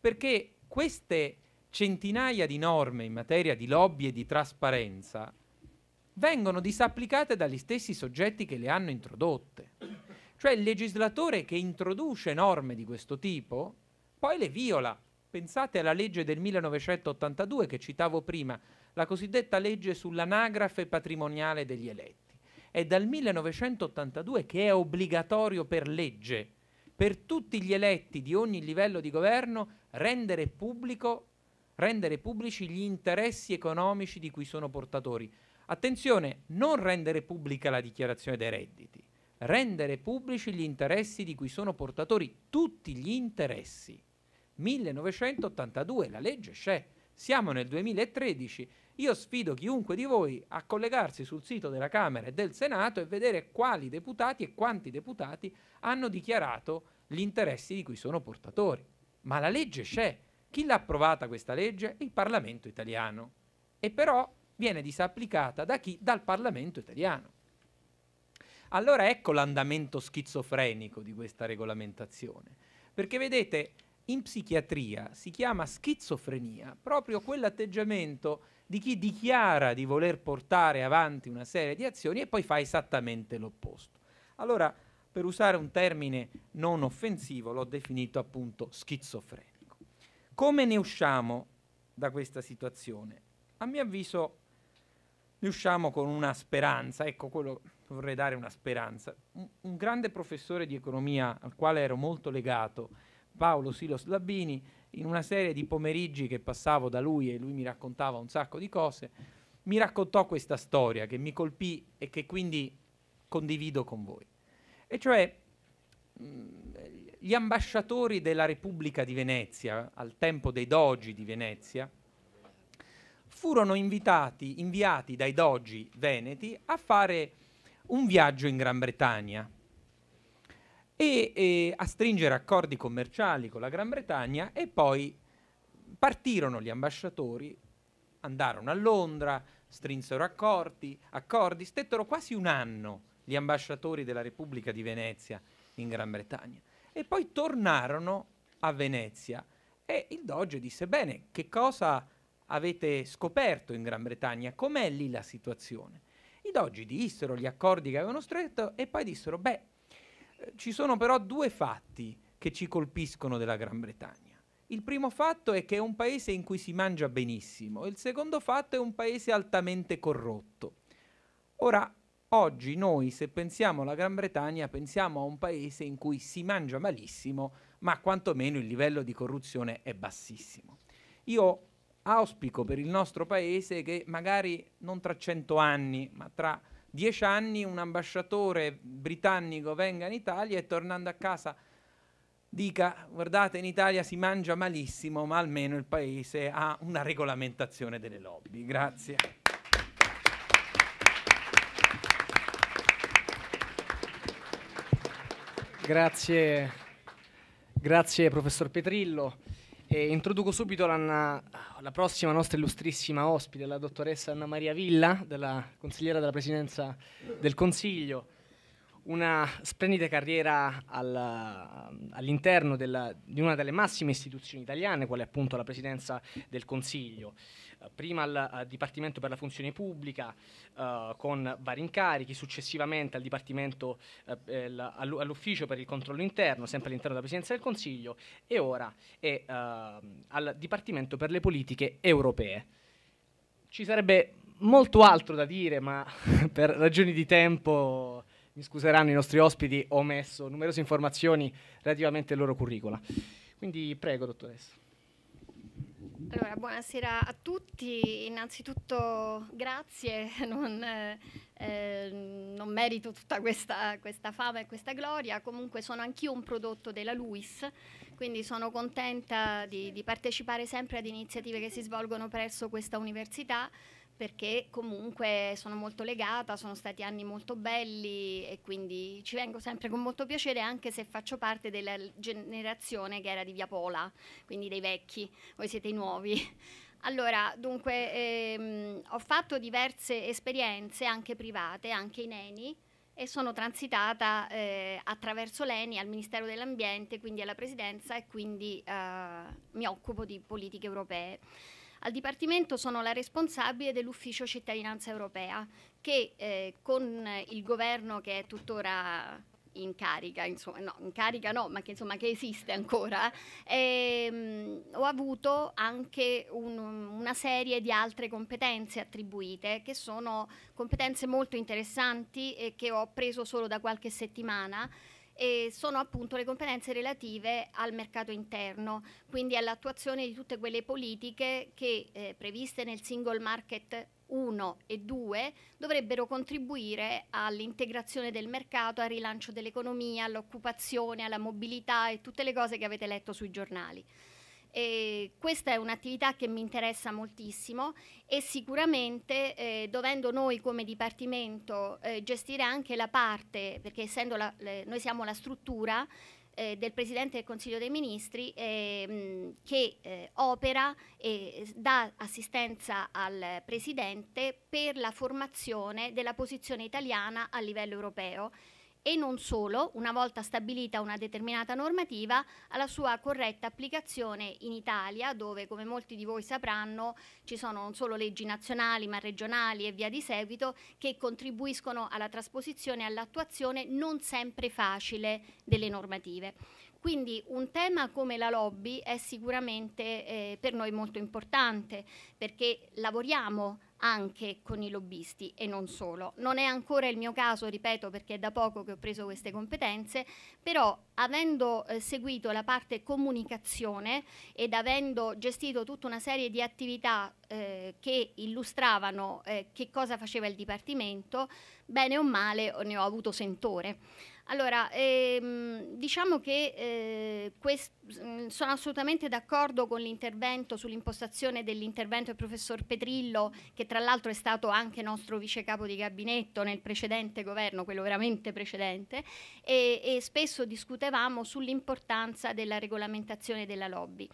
Perché queste centinaia di norme in materia di lobby e di trasparenza vengono disapplicate dagli stessi soggetti che le hanno introdotte. Cioè il legislatore che introduce norme di questo tipo poi le viola. Pensate alla legge del 1982 che citavo prima, la cosiddetta legge sull'anagrafe patrimoniale degli eletti. È dal 1982 che è obbligatorio per legge per tutti gli eletti di ogni livello di governo rendere, pubblico, rendere pubblici gli interessi economici di cui sono portatori. Attenzione, non rendere pubblica la dichiarazione dei redditi, rendere pubblici gli interessi di cui sono portatori, tutti gli interessi. 1982, la legge c'è, siamo nel 2013, io sfido chiunque di voi a collegarsi sul sito della Camera e del Senato e vedere quali deputati e quanti deputati hanno dichiarato gli interessi di cui sono portatori ma la legge c'è. Chi l'ha approvata questa legge? Il Parlamento italiano. E però viene disapplicata da chi? Dal Parlamento italiano. Allora ecco l'andamento schizofrenico di questa regolamentazione. Perché vedete, in psichiatria si chiama schizofrenia proprio quell'atteggiamento di chi dichiara di voler portare avanti una serie di azioni e poi fa esattamente l'opposto. Allora, per usare un termine non offensivo, l'ho definito appunto schizofrenico. Come ne usciamo da questa situazione? A mio avviso ne usciamo con una speranza, ecco quello vorrei dare una speranza. Un, un grande professore di economia al quale ero molto legato, Paolo Silos Labini, in una serie di pomeriggi che passavo da lui e lui mi raccontava un sacco di cose, mi raccontò questa storia che mi colpì e che quindi condivido con voi e cioè gli ambasciatori della Repubblica di Venezia, al tempo dei dogi di Venezia, furono invitati, inviati dai dogi veneti a fare un viaggio in Gran Bretagna e, e a stringere accordi commerciali con la Gran Bretagna e poi partirono gli ambasciatori, andarono a Londra, strinsero accordi, accordi stettero quasi un anno gli ambasciatori della Repubblica di Venezia in Gran Bretagna. E poi tornarono a Venezia e il doge disse, bene, che cosa avete scoperto in Gran Bretagna? Com'è lì la situazione? I dogi dissero gli accordi che avevano stretto e poi dissero, beh, eh, ci sono però due fatti che ci colpiscono della Gran Bretagna. Il primo fatto è che è un paese in cui si mangia benissimo, il secondo fatto è un paese altamente corrotto. Ora, Oggi noi se pensiamo alla Gran Bretagna pensiamo a un paese in cui si mangia malissimo, ma quantomeno il livello di corruzione è bassissimo. Io auspico per il nostro paese che magari non tra cento anni, ma tra dieci anni un ambasciatore britannico venga in Italia e tornando a casa dica guardate in Italia si mangia malissimo ma almeno il paese ha una regolamentazione delle lobby. Grazie. Grazie, grazie professor Petrillo. E introduco subito la prossima nostra illustrissima ospite, la dottoressa Anna Maria Villa, della consigliera della Presidenza del Consiglio una splendida carriera al, all'interno della, di una delle massime istituzioni italiane, quale è appunto la Presidenza del Consiglio. Eh, prima al uh, Dipartimento per la Funzione Pubblica uh, con vari incarichi, successivamente al Dipartimento, eh, l, all'Ufficio per il Controllo Interno, sempre all'interno della Presidenza del Consiglio, e ora è al Dipartimento per le Politiche Europee. Ci sarebbe molto altro da dire, ma per ragioni di tempo mi scuseranno i nostri ospiti, ho messo numerose informazioni relativamente al loro curricula. Quindi prego, dottoressa. Allora, buonasera a tutti. Innanzitutto grazie, non, eh, non merito tutta questa, questa, fama e questa gloria. Comunque sono anch'io un prodotto della LUIS, quindi sono contenta di, di partecipare sempre ad iniziative che si svolgono presso questa università perché comunque sono molto legata, sono stati anni molto belli e quindi ci vengo sempre con molto piacere anche se faccio parte della generazione che era di Via Pola, quindi dei vecchi, voi siete i nuovi. Allora, dunque, ehm, ho fatto diverse esperienze anche private, anche in ENI, e sono transitata eh, attraverso l'ENI al Ministero dell'Ambiente, quindi alla Presidenza e quindi eh, mi occupo di politiche europee. Al Dipartimento sono la responsabile dell'Ufficio Cittadinanza Europea che eh, con il governo che è tuttora in carica, insomma, no, in carica no, ma che, insomma, che esiste ancora, ehm, ho avuto anche un, una serie di altre competenze attribuite che sono competenze molto interessanti e che ho preso solo da qualche settimana e sono appunto le competenze relative al mercato interno, quindi all'attuazione di tutte quelle politiche che eh, previste nel Single Market 1 e 2 dovrebbero contribuire all'integrazione del mercato, al rilancio dell'economia, all'occupazione, alla mobilità e tutte le cose che avete letto sui giornali. E questa è un'attività che mi interessa moltissimo e sicuramente eh, dovendo noi come Dipartimento eh, gestire anche la parte, perché essendo la, le, noi siamo la struttura eh, del Presidente del Consiglio dei Ministri mh, ehm, che eh, opera e dà assistenza al Presidente per la formazione della posizione italiana a livello europeo e non solo, una volta stabilita una determinata normativa, alla sua corretta applicazione in Italia, dove come molti di voi sapranno ci sono non solo leggi nazionali ma regionali e via di seguito che contribuiscono alla trasposizione e all'attuazione non sempre facile delle normative. Quindi un tema come la lobby è sicuramente eh, per noi molto importante perché lavoriamo anche con i lobbisti e non solo. Non è ancora il mio caso, ripeto, perché è da poco che ho preso queste competenze, però avendo eh, seguito la parte comunicazione ed avendo gestito tutta una serie di attività eh, che illustravano eh, che cosa faceva il Dipartimento, bene o male ne ho avuto sentore. Allora, ehm, diciamo che eh, quest, mm, sono assolutamente d'accordo con l'intervento sull'impostazione dell'intervento del professor Petrillo, che tra l'altro è stato anche nostro vice capo di gabinetto nel precedente governo, quello veramente precedente, e, e spesso discutevamo sull'importanza della regolamentazione della lobby.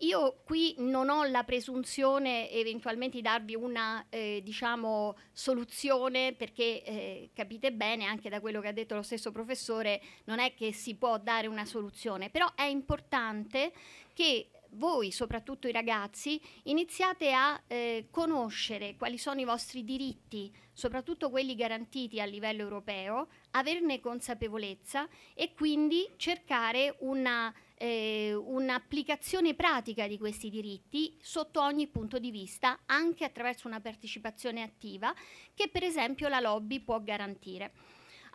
Io qui non ho la presunzione eventualmente di darvi una eh, diciamo, soluzione perché eh, capite bene anche da quello che ha detto lo stesso professore non è che si può dare una soluzione, però è importante che voi, soprattutto i ragazzi, iniziate a eh, conoscere quali sono i vostri diritti, soprattutto quelli garantiti a livello europeo, averne consapevolezza e quindi cercare una eh, un'applicazione pratica di questi diritti sotto ogni punto di vista, anche attraverso una partecipazione attiva che per esempio la lobby può garantire.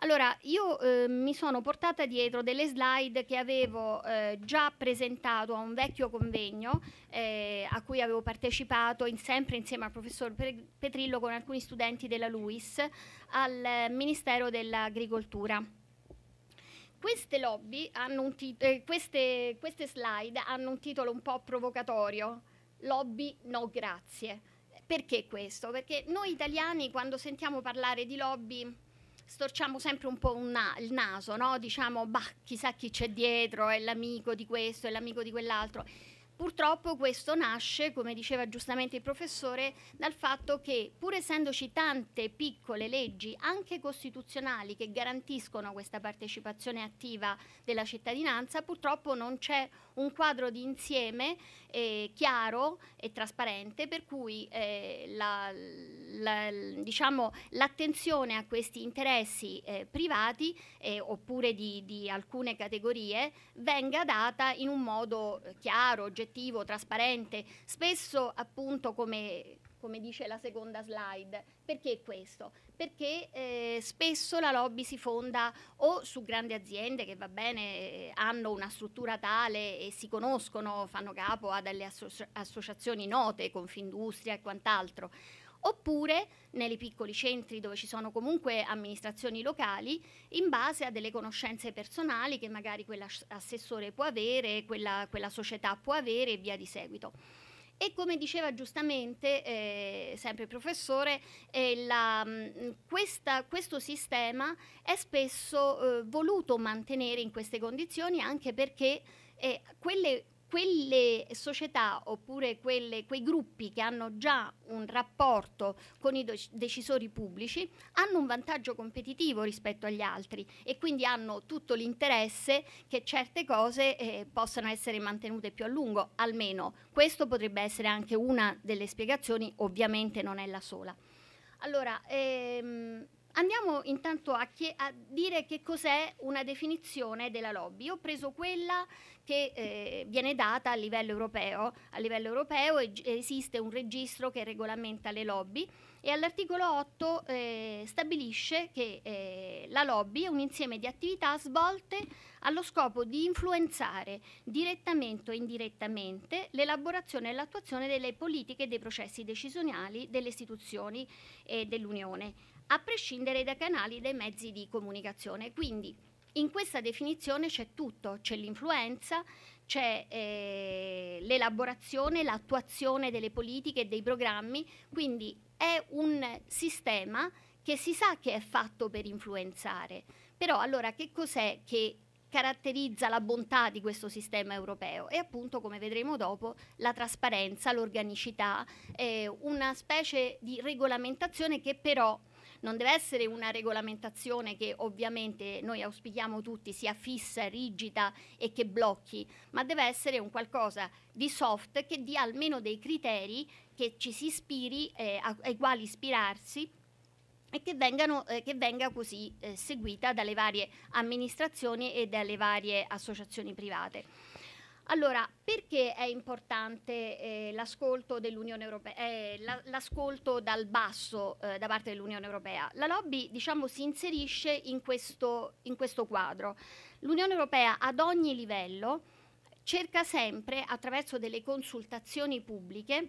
Allora, io eh, mi sono portata dietro delle slide che avevo eh, già presentato a un vecchio convegno eh, a cui avevo partecipato in, sempre insieme al professor Petrillo con alcuni studenti della LUIS al Ministero dell'Agricoltura. Queste, tit- eh, queste, queste slide hanno un titolo un po' provocatorio, lobby no grazie. Perché questo? Perché noi italiani quando sentiamo parlare di lobby storciamo sempre un po' un na- il naso, no? diciamo, bah, chissà chi c'è dietro, è l'amico di questo, è l'amico di quell'altro. Purtroppo questo nasce, come diceva giustamente il professore, dal fatto che pur essendoci tante piccole leggi, anche costituzionali, che garantiscono questa partecipazione attiva della cittadinanza, purtroppo non c'è un quadro di insieme eh, chiaro e trasparente per cui eh, l'attenzione la, diciamo, a questi interessi eh, privati eh, oppure di, di, alcune categorie venga data in un modo eh, chiaro, oggettivo, trasparente, spesso appunto come come dice la seconda slide. Perché questo? Perché eh, spesso la lobby si fonda o su grandi aziende che va bene, hanno una struttura tale e si conoscono, fanno capo a delle associ associazioni note, Confindustria e quant'altro, oppure nei piccoli centri dove ci sono comunque amministrazioni locali in base a delle conoscenze personali che magari quell'assessore può avere, quella, quella società può avere e via di seguito. E come diceva giustamente eh, sempre il professore, eh, la, mm, questa, questo sistema è spesso eh, voluto mantenere in queste condizioni anche perché eh, quelle quelle società oppure quelle, quei gruppi che hanno già un rapporto con i decisori pubblici hanno un vantaggio competitivo rispetto agli altri e quindi hanno tutto l'interesse che certe cose eh, possano essere mantenute più a lungo, almeno questo potrebbe essere anche una delle spiegazioni, ovviamente non è la sola. Allora, ehm, Andiamo intanto a, a, dire che cos'è una definizione della lobby. ho preso quella che eh, viene data a livello europeo. A livello europeo esiste un registro che regolamenta le lobby e all'articolo 8 eh, stabilisce che eh, la lobby è un insieme di attività svolte allo scopo di influenzare direttamente o indirettamente l'elaborazione e l'attuazione delle politiche e dei processi decisionali delle istituzioni e dell'Unione a prescindere dai canali dei mezzi di comunicazione. Quindi in questa definizione c'è tutto, c'è l'influenza, c'è eh, l'elaborazione, l'attuazione delle politiche e dei programmi, quindi è un sistema che si sa che è fatto per influenzare. Però allora che cos'è che caratterizza la bontà di questo sistema europeo e appunto, come vedremo dopo, la trasparenza, l'organicità, eh, una specie di regolamentazione che però non deve essere una regolamentazione che ovviamente noi auspichiamo tutti sia fissa, rigida e che blocchi, ma deve essere un qualcosa di soft che dia almeno dei criteri che ci si ispiri, eh, ai quali ispirarsi e che, vengano, eh, che venga così eh, seguita dalle varie amministrazioni e dalle varie associazioni private. Allora, perché è importante eh, l'ascolto dell'Unione Europea, eh, l'ascolto dal basso eh, da parte dell'Unione Europea? La lobby, diciamo, si inserisce in questo, in questo quadro. L'Unione Europea ad ogni livello cerca sempre, attraverso delle consultazioni pubbliche,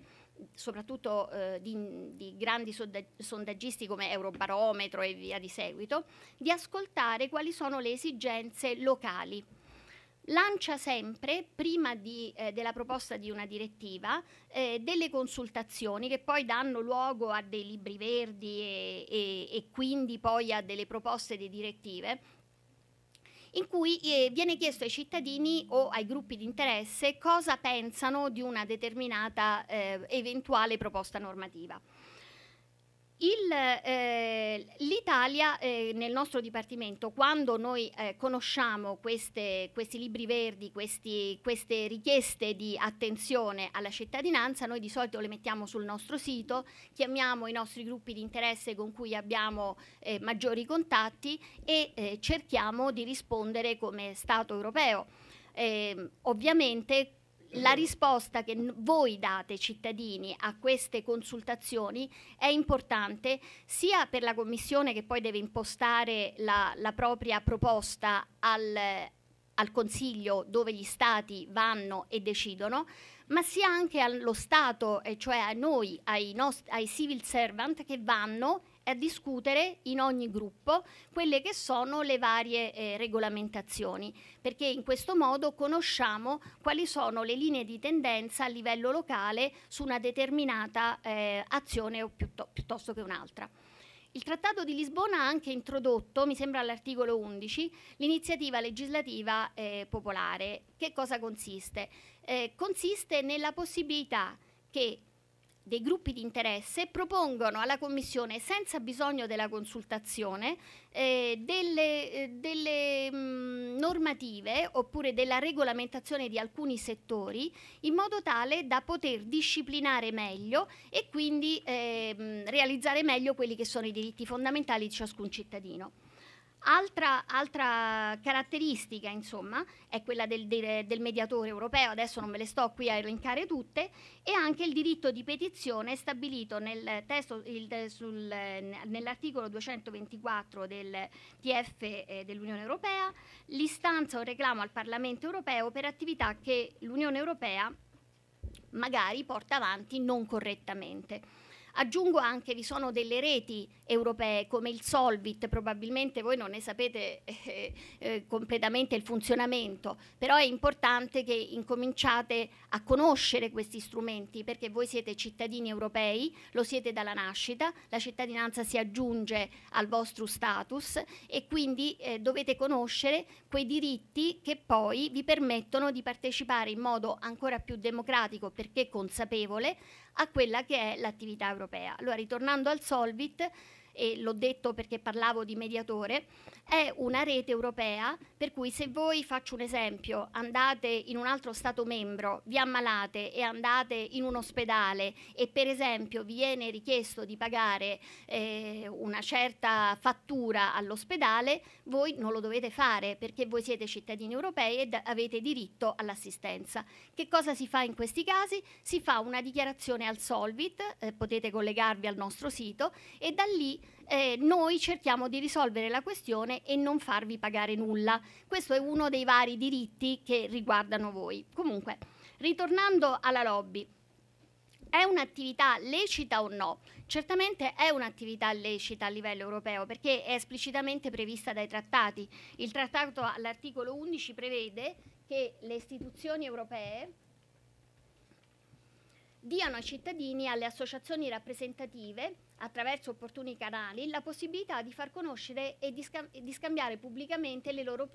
soprattutto eh, di, di, grandi sondaggisti come Eurobarometro e via di seguito, di ascoltare quali sono le esigenze locali lancia sempre, prima di, eh, della proposta di una direttiva, eh, delle consultazioni che poi danno luogo a dei libri verdi e, e, e quindi poi a delle proposte di direttive in cui eh, viene chiesto ai cittadini o ai gruppi di interesse cosa pensano di una determinata eh, eventuale proposta normativa. Eh, L'Italia eh, eh, nel nostro dipartimento, quando noi eh, conosciamo queste, questi libri verdi, questi, queste richieste di attenzione alla cittadinanza, noi di solito le mettiamo sul nostro sito, chiamiamo i nostri gruppi di interesse con cui abbiamo eh, maggiori contatti e eh, cerchiamo di rispondere come Stato europeo. Ehm, ovviamente la risposta che voi date cittadini a queste consultazioni è importante sia per la Commissione che poi deve impostare la, la propria proposta al, al Consiglio dove gli Stati vanno e decidono, ma sia anche allo Stato, cioè a noi, ai, ai civil servant che vanno a discutere in ogni gruppo quelle che sono le varie eh, regolamentazioni, perché in questo modo conosciamo quali sono le linee di tendenza a livello locale su una determinata eh, azione o piuttosto, piuttosto che un'altra. Il Trattato di Lisbona ha anche introdotto, mi sembra all'articolo 11, l'iniziativa legislativa eh, popolare. Che cosa consiste? Eh, consiste nella possibilità che dei gruppi di interesse propongono alla Commissione, senza bisogno della consultazione, eh, delle, eh, delle mh, mm, normative oppure della regolamentazione di alcuni settori in modo tale da poter disciplinare meglio e quindi eh, mh, realizzare meglio quelli che sono i diritti fondamentali di ciascun cittadino. Altra, altra, caratteristica, insomma, è quella del, del, del, mediatore europeo, adesso non me le sto qui a elencare tutte, e anche il diritto di petizione stabilito nel testo, nell'articolo 224 del TF eh, dell'Unione Europea, l'istanza o reclamo al Parlamento Europeo per attività che l'Unione Europea magari porta avanti non correttamente. Aggiungo anche vi sono delle reti europee come il Solvit, probabilmente voi non ne sapete eh, eh, completamente il funzionamento, però è importante che incominciate a conoscere questi strumenti perché voi siete cittadini europei, lo siete dalla nascita, la cittadinanza si aggiunge al vostro status e quindi eh, dovete conoscere quei diritti che poi vi permettono di partecipare in modo ancora più democratico perché consapevole a quella che è l'attività europea. Allora, ritornando al Solvit, e l'ho detto perché parlavo di mediatore, è una rete europea per cui se voi, faccio un esempio, andate in un altro Stato membro, vi ammalate e andate in un ospedale e per esempio vi viene richiesto di pagare eh, una certa fattura all'ospedale, voi non lo dovete fare perché voi siete cittadini europei ed avete diritto all'assistenza. Che cosa si fa in questi casi? Si fa una dichiarazione al Solvit, eh, potete collegarvi al nostro sito e da lì eh, noi cerchiamo di risolvere la questione e non farvi pagare nulla. Questo è uno dei vari diritti che riguardano voi. Comunque, ritornando alla lobby, è un'attività lecita o no? Certamente è un'attività lecita a livello europeo perché è esplicitamente prevista dai trattati. Il trattato all'articolo 11 prevede che le istituzioni europee diano ai cittadini e alle associazioni rappresentative attraverso opportuni canali, la possibilità di far conoscere e di, scambi di scambiare pubblicamente le loro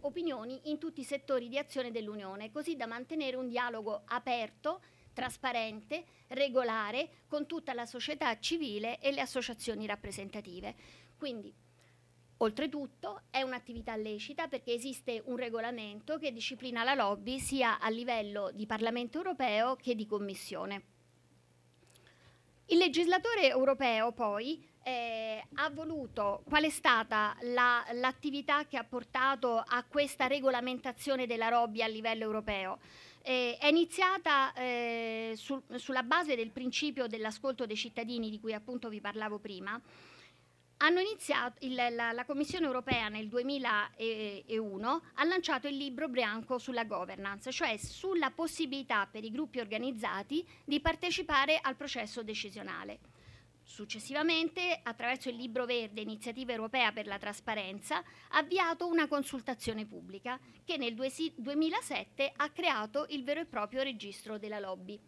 opinioni in tutti i settori di azione dell'Unione, così da mantenere un dialogo aperto, trasparente, regolare con tutta la società civile e le associazioni rappresentative. Quindi, Oltretutto è un'attività lecita perché esiste un regolamento che disciplina la lobby sia a livello di Parlamento europeo che di Commissione. Il legislatore europeo poi eh, ha voluto, qual è stata la, l'attività che ha portato a questa regolamentazione della robbia a livello europeo? Eh, è iniziata eh, sul, sulla base del principio dell'ascolto dei cittadini di cui appunto vi parlavo prima hanno iniziato, il, la, la, Commissione europea nel 2001 ha lanciato il libro bianco sulla governance, cioè sulla possibilità per i gruppi organizzati di partecipare al processo decisionale. Successivamente, attraverso il libro verde Iniziativa europea per la trasparenza, ha avviato una consultazione pubblica che nel 2007 ha creato il vero e proprio registro della lobby.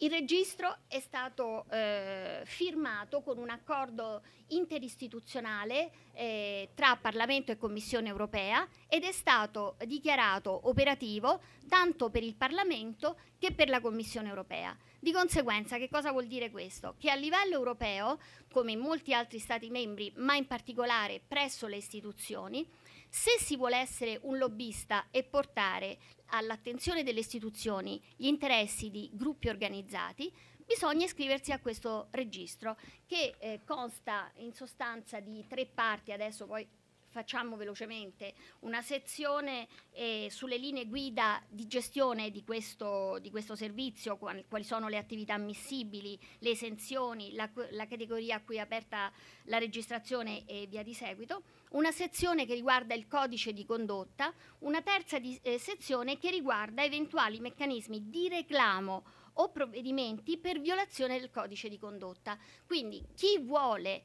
Il registro è stato eh, firmato con un accordo interistituzionale eh, tra Parlamento e Commissione europea ed è stato dichiarato operativo tanto per il Parlamento che per la Commissione europea. Di conseguenza, che cosa vuol dire questo? Che a livello europeo, come in molti altri Stati membri, ma in particolare presso le istituzioni, se si vuole essere un lobbista e portare all'attenzione delle istituzioni gli interessi di gruppi organizzati, bisogna iscriversi a questo registro che eh, consta in sostanza di tre parti, adesso poi facciamo velocemente una sezione eh, sulle linee guida di gestione di questo, di questo, servizio, quali sono le attività ammissibili, le esenzioni, la, la categoria a cui è aperta la registrazione e via di seguito, una sezione che riguarda il codice di condotta, una terza di, eh, sezione che riguarda eventuali meccanismi di reclamo o provvedimenti per violazione del codice di condotta. Quindi chi vuole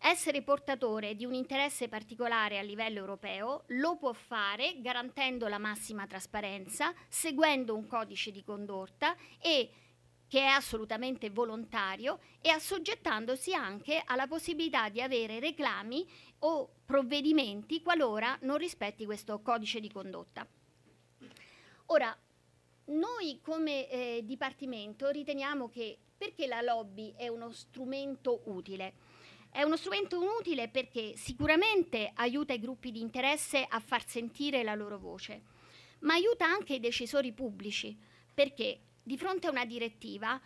essere portatore di un interesse particolare a livello europeo lo può fare garantendo la massima trasparenza, seguendo un codice di condotta e che è assolutamente volontario e assoggettandosi anche alla possibilità di avere reclami o provvedimenti qualora non rispetti questo codice di condotta. Ora, noi come eh, Dipartimento riteniamo che perché la lobby è uno strumento utile? È uno strumento utile perché sicuramente aiuta i gruppi di interesse a far sentire la loro voce, ma aiuta anche i decisori pubblici perché di fronte a una direttiva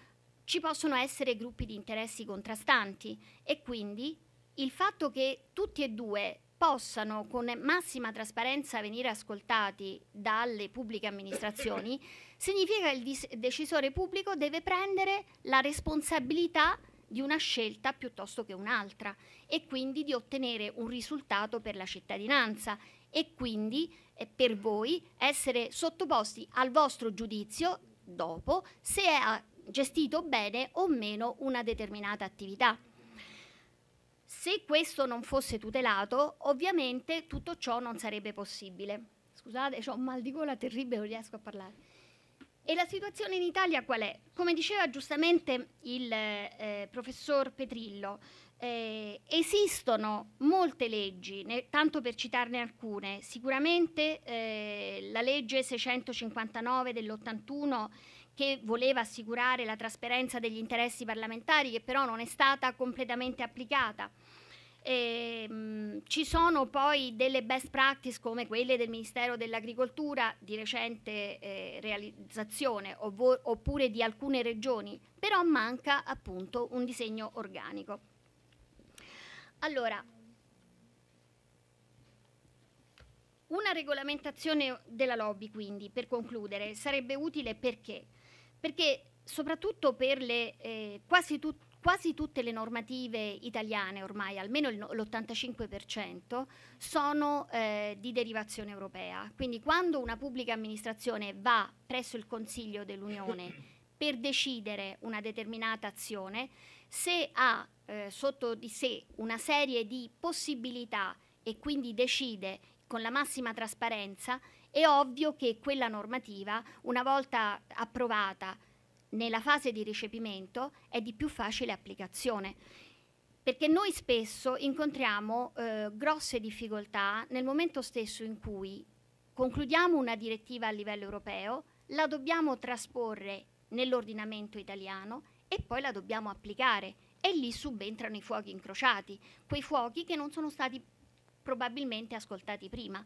ci possono essere gruppi di interessi contrastanti e quindi il fatto che tutti e due possano con massima trasparenza venire ascoltati dalle pubbliche amministrazioni significa che il decisore pubblico deve prendere la responsabilità di una scelta piuttosto che un'altra e quindi di ottenere un risultato per la cittadinanza e quindi eh, per voi essere sottoposti al vostro giudizio dopo se ha gestito bene o meno una determinata attività. Se questo non fosse tutelato, ovviamente tutto ciò non sarebbe possibile. Scusate, ho un mal di gola terribile, non riesco a parlare. E la situazione in Italia qual è? Come diceva giustamente il eh, professor Petrillo, eh, esistono molte leggi, ne, tanto per citarne alcune, sicuramente eh, la legge 659 dell'81 che voleva assicurare la trasparenza degli interessi parlamentari, che però non è stata completamente applicata. E, ehm, mh, ci sono poi delle best practice come quelle del Ministero dell'Agricoltura di recente eh, realizzazione ov- oppure di alcune regioni, però manca appunto un disegno organico. Allora, una regolamentazione della lobby quindi, per concludere, sarebbe utile perché? Perché soprattutto per le eh, quasi tutte quasi tutte le normative italiane ormai, almeno l'85%, sono eh, di derivazione europea. Quindi quando una pubblica amministrazione va presso il Consiglio dell'Unione per decidere una determinata azione, se ha eh, sotto di sé una serie di possibilità e quindi decide con la massima trasparenza, è ovvio che quella normativa, una volta approvata, nella fase di ricepimento è di più facile applicazione. Perché noi spesso incontriamo eh, grosse difficoltà nel momento stesso in cui concludiamo una direttiva a livello europeo, la dobbiamo trasporre nell'ordinamento italiano e poi la dobbiamo applicare. E lì subentrano i fuochi incrociati, quei fuochi che non sono stati probabilmente ascoltati prima.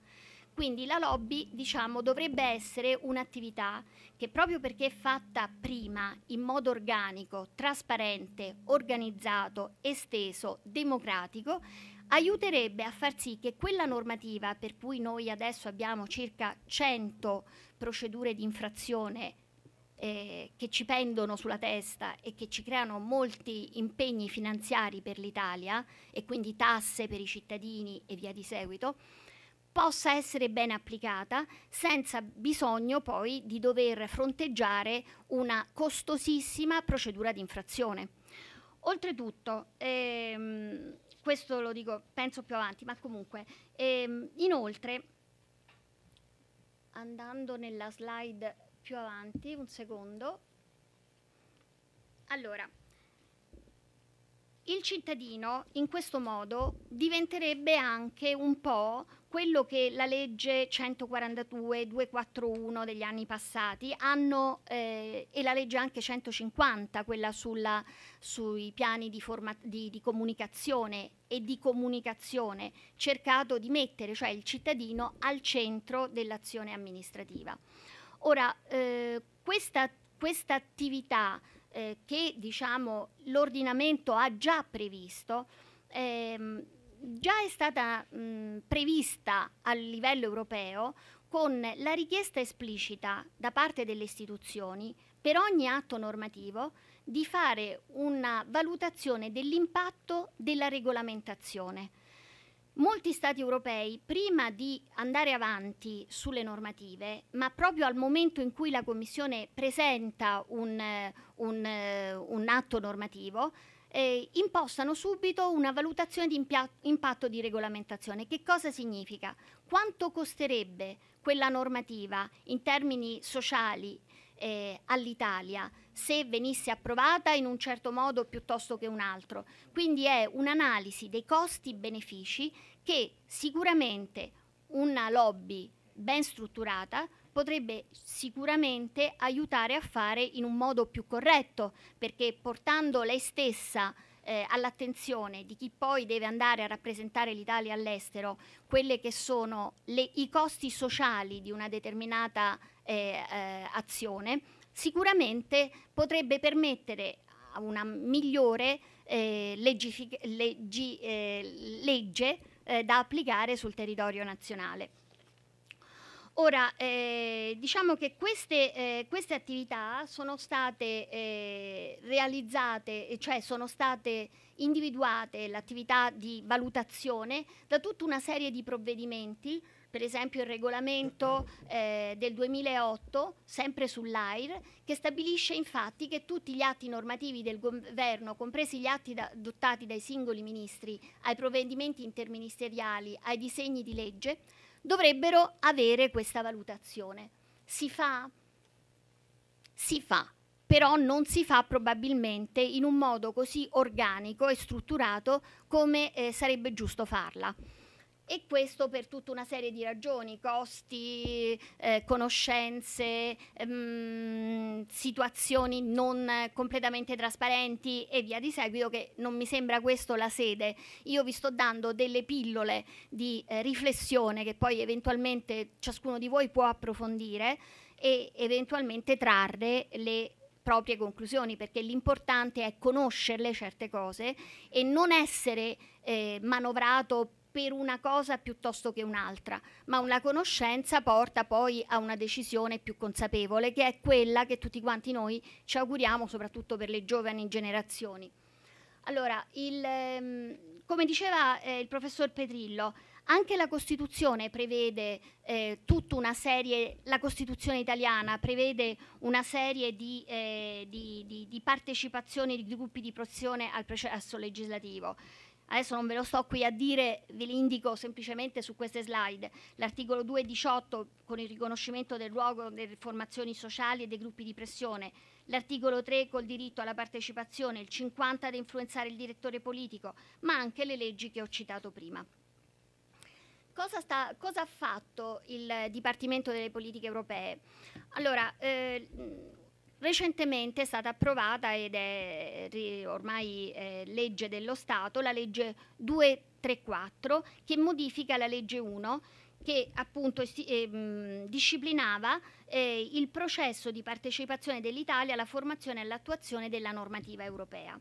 Quindi la lobby diciamo, dovrebbe essere un'attività che proprio perché è fatta prima in modo organico, trasparente, organizzato, esteso, democratico, aiuterebbe a far sì che quella normativa per cui noi adesso abbiamo circa 100 procedure di infrazione eh, che ci pendono sulla testa e che ci creano molti impegni finanziari per l'Italia e quindi tasse per i cittadini e via di seguito, possa essere ben applicata senza bisogno poi di dover fronteggiare una costosissima procedura di infrazione. Oltretutto, ehm, questo lo dico, penso più avanti, ma comunque, ehm, inoltre, andando nella slide più avanti, un secondo, allora, il cittadino in questo modo diventerebbe anche un po' quello che la legge 142, 241 degli anni passati hanno, eh, e la legge anche 150, quella sulla, sui piani di, di, di, comunicazione e di comunicazione, cercato di mettere, cioè il cittadino, al centro dell'azione amministrativa. Ora, eh, questa, questa, attività eh, che diciamo, l'ordinamento ha già previsto, ehm, già è stata mh, prevista a livello europeo con la richiesta esplicita da parte delle istituzioni per ogni atto normativo di fare una valutazione dell'impatto della regolamentazione. Molti Stati europei, prima di andare avanti sulle normative, ma proprio al momento in cui la Commissione presenta un, un, un atto normativo, eh, impostano subito una valutazione di impatto di regolamentazione. Che cosa significa? Quanto costerebbe quella normativa in termini sociali eh, all'Italia se venisse approvata in un certo modo piuttosto che un altro? Quindi è un'analisi dei costi-benefici che sicuramente una lobby ben strutturata potrebbe sicuramente aiutare a fare in un modo più corretto, perché portando lei stessa eh, all'attenzione di chi poi deve andare a rappresentare l'Italia all'estero, quelle che sono le, i costi sociali di una determinata eh, eh, azione, sicuramente potrebbe permettere a una migliore eh, leggi, eh, legge eh, da applicare sul territorio nazionale. Ora, eh, diciamo che queste, eh, queste, attività sono state eh, realizzate, cioè sono state individuate l'attività di valutazione da tutta una serie di provvedimenti, per esempio il regolamento eh, del 2008, sempre sull'AIR, che stabilisce infatti che tutti gli atti normativi del governo, compresi gli atti da adottati dai singoli ministri, ai provvedimenti interministeriali, ai disegni di legge, dovrebbero avere questa valutazione. Si fa? Si fa, però non si fa probabilmente in un modo così organico e strutturato come eh, sarebbe giusto farla e questo per tutta una serie di ragioni, costi, eh, conoscenze, ehm, situazioni non completamente trasparenti e via di seguito, che non mi sembra questo la sede. Io vi sto dando delle pillole di eh, riflessione che poi eventualmente ciascuno di voi può approfondire e eventualmente trarre le proprie conclusioni, perché l'importante è conoscerle certe cose e non essere eh, manovrato per una cosa piuttosto che un'altra, ma una conoscenza porta poi a una decisione più consapevole, che è quella che tutti quanti noi ci auguriamo, soprattutto per le giovani generazioni. Allora, il, ehm, come diceva eh, il professor Petrillo, anche la Costituzione prevede eh, tutta una serie, la Costituzione italiana prevede una serie di, eh, di, di, di partecipazioni di gruppi di pressione al processo legislativo. Adesso non ve lo sto qui a dire, ve li indico semplicemente su queste slide. L'articolo 2.18 con il riconoscimento del luogo delle formazioni sociali e dei gruppi di pressione. L'articolo 3 col diritto alla partecipazione, il 50 ad influenzare il direttore politico, ma anche le leggi che ho citato prima. Cosa, sta, cosa, ha fatto il Dipartimento delle Politiche Europee? Allora, eh, Recentemente è stata approvata ed è ormai eh, legge dello Stato la legge 234 che modifica la legge 1 che appunto eh, disciplinava eh, il processo di partecipazione dell'Italia alla formazione e all'attuazione della normativa europea.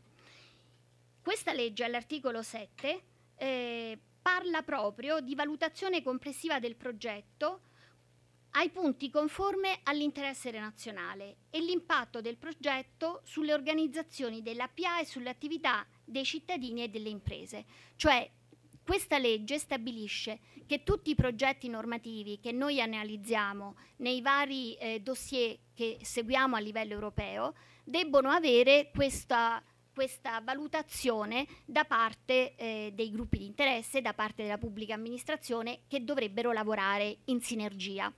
Questa legge all'articolo 7 eh, parla proprio di valutazione complessiva del progetto ai punti conforme all'interesse nazionale e l'impatto del progetto sulle organizzazioni della PA e sulle attività dei cittadini e delle imprese. Cioè, questa legge stabilisce che tutti i progetti normativi che noi analizziamo nei vari eh, dossier che seguiamo a livello europeo debbono avere questa questa valutazione da parte eh, dei gruppi di interesse, da parte della pubblica amministrazione che dovrebbero lavorare in sinergia.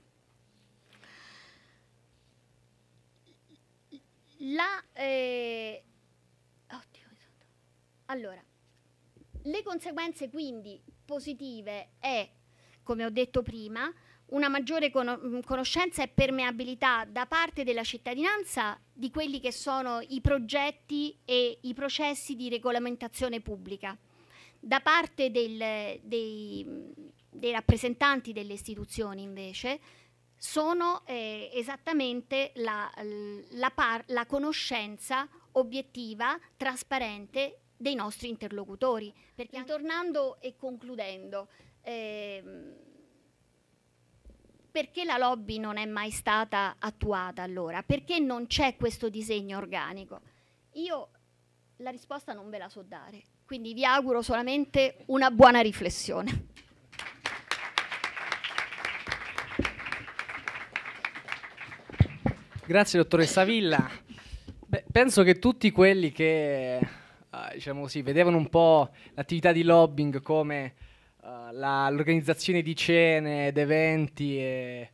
La... Eh... Oddio, allora, le conseguenze quindi positive è, come ho detto prima, una maggiore con mm, conoscenza e permeabilità da parte della cittadinanza di quelli che sono i progetti e i processi di regolamentazione pubblica da parte del, dei, dei rappresentanti delle istituzioni invece sono eh, esattamente la, la, par, la conoscenza obiettiva, trasparente dei nostri interlocutori. Perché tornando e concludendo, ehm, perché la lobby non è mai stata attuata allora? Perché non c'è questo disegno organico? Io la risposta non ve la so dare, quindi vi auguro solamente una buona riflessione. Grazie dottoressa Villa. Beh, penso che tutti quelli che uh, diciamo così, vedevano un po' l'attività di lobbying come uh, la, l'organizzazione di cene ed eventi e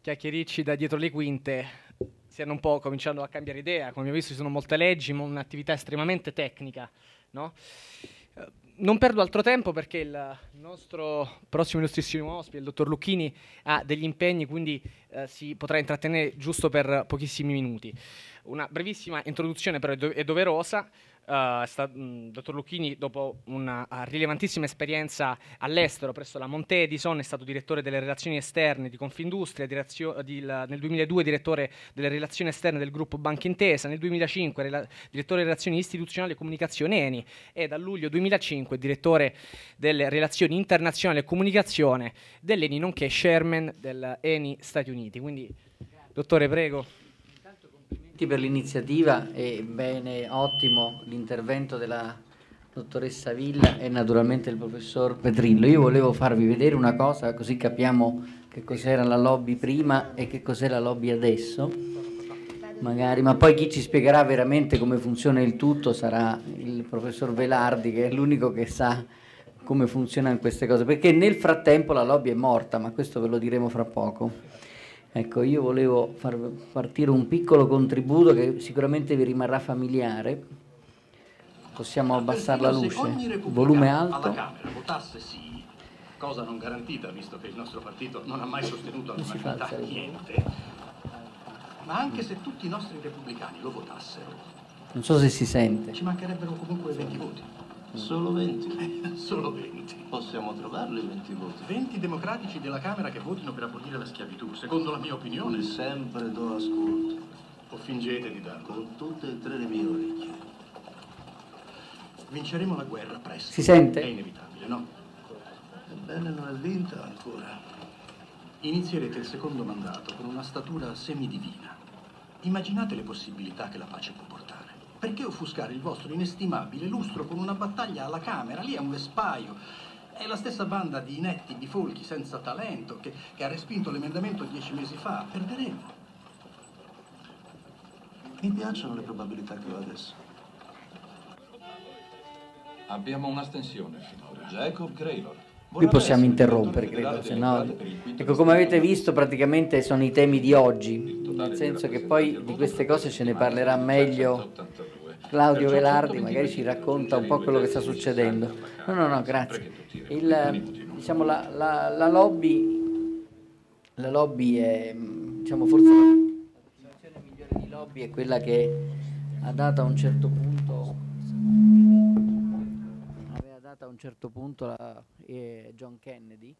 chiacchiericci da dietro le quinte stiano un po' cominciando a cambiare idea. Come abbiamo visto ci sono molte leggi, ma un'attività estremamente tecnica. No? Uh, non perdo altro tempo perché il nostro prossimo illustrissimo ospite, il dottor Lucchini, ha degli impegni, quindi eh, si potrà intrattenere giusto per pochissimi minuti. Una brevissima introduzione però è, do- è doverosa. Uh, sta, mh, dottor Lucchini, dopo una uh, rilevantissima esperienza all'estero presso la Monte Edison, è stato direttore delle relazioni esterne di Confindustria, dirazio, di, la, nel 2002 direttore delle relazioni esterne del gruppo Banca Intesa, nel 2005 rela, direttore delle relazioni istituzionali e comunicazione ENI e dal luglio 2005 direttore delle relazioni internazionali e comunicazione dell'ENI, nonché chairman dell'ENI Stati Uniti. Quindi, dottore, prego tutti per l'iniziativa e bene, ottimo l'intervento della dottoressa Villa e naturalmente il professor Petrillo. Io volevo farvi vedere una cosa così capiamo che cos'era la lobby prima e che cos'è la lobby adesso, magari, ma poi chi ci spiegherà veramente come funziona il tutto sarà il professor Velardi che è l'unico che sa come funzionano queste cose, perché nel frattempo la lobby è morta, ma questo ve lo diremo fra poco. Ecco, io volevo far partire un piccolo contributo che sicuramente vi rimarrà familiare. Possiamo abbassare la luce. Volume alto. Camera votasse sì, cosa non garantita visto che il nostro partito non ha mai sostenuto la normalità, certo. niente. Ma anche se tutti i nostri repubblicani lo votassero. Non so se si sente. Ci mancherebbero comunque 20 voti. Solo 20. Solo 20. Possiamo trovarli 20 voti. 20 democratici della Camera che votino per abolire la schiavitù, secondo la mia opinione. sempre do ascolto. O fingete di darlo. Con tutte e tre le mie orecchie. Vinceremo la guerra presto. Si sente? È inevitabile, no? Ebbene, non è vinta ancora. Inizierete il secondo mandato con una statura semidivina. Immaginate le possibilità che la pace può portare. Perché offuscare il vostro inestimabile lustro con una battaglia alla Camera? Lì è un vespaio. È la stessa banda di inetti, di folchi senza talento che, che ha respinto l'emendamento dieci mesi fa. Perderemo. Mi piacciono le probabilità che ho adesso. Abbiamo un'astensione finora. Jacob Graylor. Qui possiamo interrompere, credo, se no... Ecco, come avete visto, praticamente sono i temi di oggi, nel senso che poi di queste cose ce ne parlerà meglio Claudio Velardi, magari ci racconta un po' quello che sta succedendo. No, no, no, grazie. Il, diciamo, la, la, la, lobby, la lobby è, diciamo, forse la situazione migliore di lobby è quella che ha dato a un certo punto, aveva dato a un certo punto la eh, John Kennedy,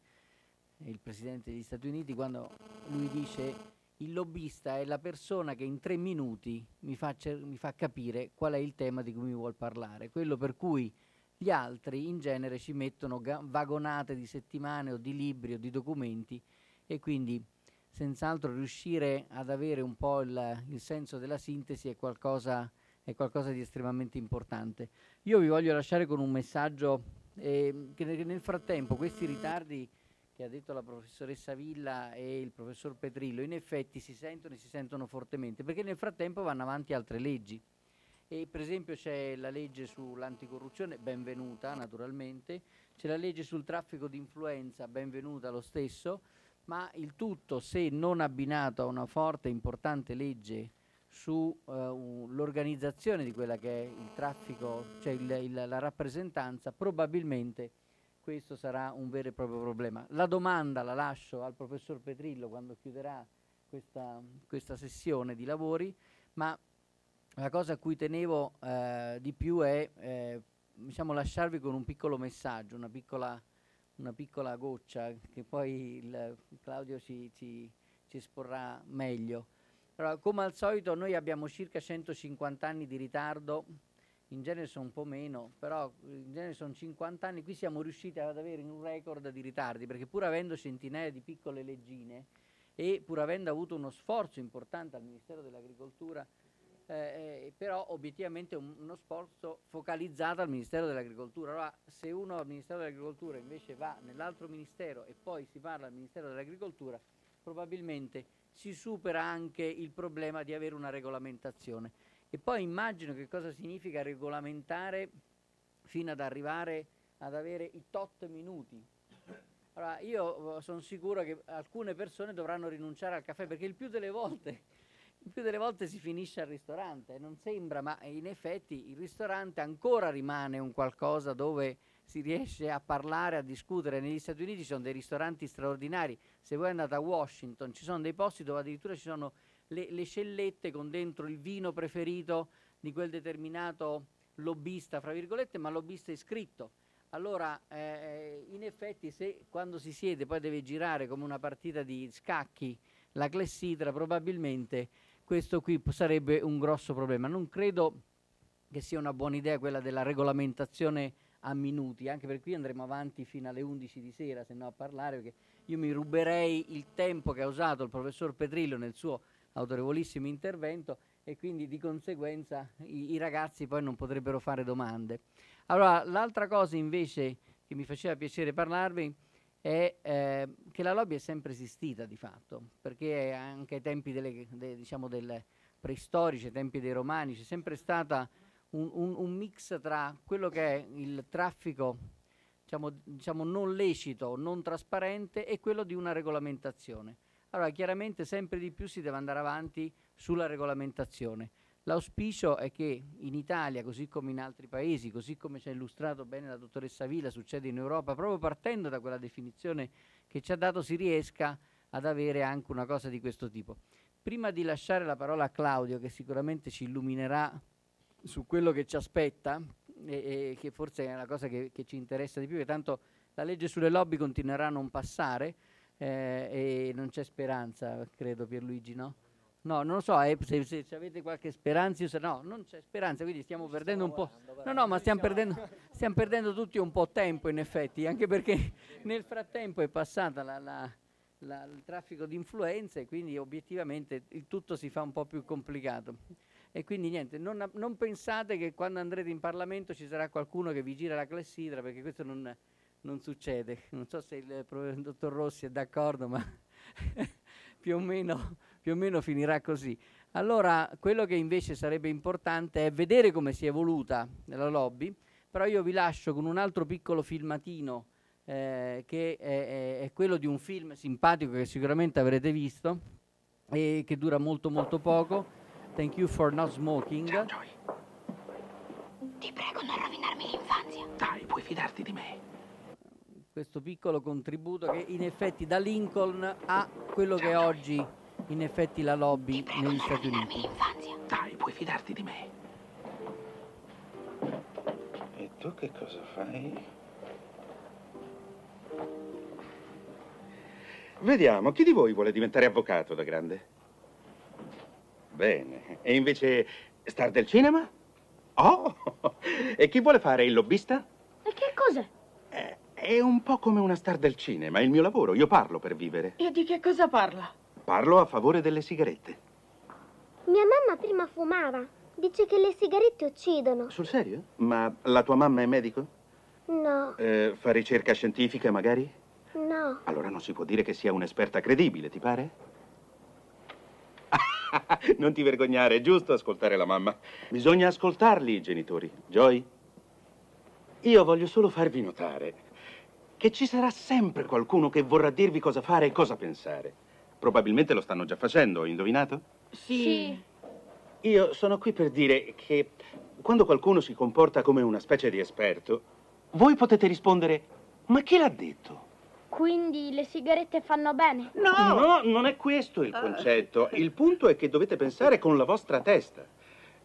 il presidente degli Stati Uniti, quando lui dice il lobbista è la persona che in tre minuti mi fa, mi fa capire qual è il tema di cui mi vuole parlare, quello per cui gli altri in genere ci mettono vagonate di settimane o di libri o di documenti e quindi senz'altro riuscire ad avere un po' il, il senso della sintesi è qualcosa, è qualcosa, di estremamente importante. Io vi voglio lasciare con un messaggio eh, che nel frattempo questi ritardi che ha detto la professoressa Villa e il professor Petrillo, in effetti si sentono e si sentono fortemente, perché nel frattempo vanno avanti altre leggi. E per esempio c'è la legge sull'anticorruzione, benvenuta naturalmente, c'è la legge sul traffico di influenza, benvenuta lo stesso, ma il tutto se non abbinato a una forte e importante legge sull'organizzazione eh, uh, di quella che è il traffico, cioè il, il, la rappresentanza, probabilmente questo sarà un vero e proprio problema. La domanda la lascio al professor Petrillo quando chiuderà questa, questa sessione di lavori, ma la cosa a cui tenevo eh, di più è eh, diciamo lasciarvi con un piccolo messaggio, una piccola, una piccola goccia che poi il, Claudio ci, ci, ci esporrà meglio. Allora, come al solito noi abbiamo circa 150 anni di ritardo, in genere sono un po' meno, però eh, in genere sono 50 anni, qui siamo riusciti ad avere un record di ritardi, perché pur avendo centinaia di piccole leggine e pur avendo avuto uno sforzo importante al Ministero dell'Agricoltura, eh, eh però obiettivamente un, uno sforzo focalizzato al Ministero dell'Agricoltura. Allora se uno al Ministero dell'Agricoltura invece va nell'altro Ministero e poi si parla al Ministero dell'Agricoltura, probabilmente si supera anche il problema di avere una regolamentazione. E poi immagino che cosa significa regolamentare fino ad arrivare ad avere i tot minuti. Allora, io eh, sono sicuro che alcune persone dovranno rinunciare al caffè perché il più delle volte, più delle volte si finisce al ristorante, non sembra, ma in effetti il ristorante ancora rimane un qualcosa dove si riesce a parlare, a discutere. Negli Stati Uniti ci sono dei ristoranti straordinari. Se voi andate a Washington ci sono dei posti dove addirittura ci sono le, le cellette con dentro il vino preferito di quel determinato lobbista, fra virgolette, ma lobbista iscritto. Allora, eh, in effetti, se quando si siede poi deve girare come una partita di scacchi la clessidra, probabilmente questo qui sarebbe un grosso problema. Non credo che sia una buona idea quella della regolamentazione a minuti, anche per qui andremo avanti fino alle 11 di sera, se no a parlare, perché io mi ruberei il tempo che ha usato il professor Petrillo nel suo autorevolissimo intervento e quindi di conseguenza i, i ragazzi poi non potrebbero fare domande. Allora, l'altra cosa invece che mi faceva piacere parlarvi è eh, che la lobby è sempre esistita di fatto, perché anche ai tempi delle, de, diciamo del preistorici, ai tempi dei romani, c'è sempre stata un, un, un mix tra quello che è il traffico Diciamo, diciamo, non lecito, non trasparente e quello di una regolamentazione. Allora chiaramente sempre di più si deve andare avanti sulla regolamentazione. L'auspicio è che in Italia, così come in altri paesi, così come ci ha illustrato bene la dottoressa Villa, succede in Europa, proprio partendo da quella definizione che ci ha dato, si riesca ad avere anche una cosa di questo tipo. Prima di lasciare la parola a Claudio, che sicuramente ci illuminerà su quello che ci aspetta e, e che forse è la cosa che, che, ci interessa di più, che tanto la legge sulle lobby continuerà a non passare eh, e non c'è speranza, credo Pierluigi, no? No, non lo so, eh, se, se, se, avete qualche speranza, io se no, non c'è speranza, quindi stiamo Ci perdendo un po'. No, no, ma stiamo perdendo, stiamo perdendo, tutti un po' tempo in effetti, anche perché nel frattempo è passato il traffico di influenze, quindi obiettivamente il tutto si fa un po' più complicato. E quindi niente, non, non, pensate che quando andrete in Parlamento ci sarà qualcuno che vi gira la clessidra, perché questo non, non succede. Non so se il, eh, il dottor Rossi è d'accordo, ma più, o meno, più o meno finirà così. Allora, quello che invece sarebbe importante è vedere come si è evoluta la lobby, però io vi lascio con un altro piccolo filmatino eh, che è, è, quello di un film simpatico che sicuramente avrete visto e che dura molto molto poco Thank you for not smoking. Ciao, Joy. Ti prego, non rovinarmi l'infanzia. Dai, puoi fidarti di me. Questo piccolo contributo che in effetti da Lincoln a quello Ciao, che è Joy. oggi in effetti la lobby prego, negli Stati Uniti. L'infanzia. Dai, puoi fidarti di me. E tu che cosa fai? Vediamo, chi di voi vuole diventare avvocato da grande? Bene. E invece star del cinema? Oh! E chi vuole fare il lobbista? E che cos'è? Eh, è un po' come una star del cinema, è il mio lavoro, io parlo per vivere. E di che cosa parla? Parlo a favore delle sigarette. Mia mamma prima fumava. Dice che le sigarette uccidono. Sul serio? Ma la tua mamma è medico? No. Eh, fa ricerca scientifica, magari? No. Allora non si può dire che sia un'esperta credibile, ti pare? non ti vergognare, è giusto ascoltare la mamma. Bisogna ascoltarli i genitori, Joy. Io voglio solo farvi notare che ci sarà sempre qualcuno che vorrà dirvi cosa fare e cosa pensare. Probabilmente lo stanno già facendo, ho indovinato? Sì. Io sono qui per dire che quando qualcuno si comporta come una specie di esperto, voi potete rispondere, ma chi l'ha detto? Quindi le sigarette fanno bene? No, no, non è questo il ah. concetto. Il punto è che dovete pensare con la vostra testa.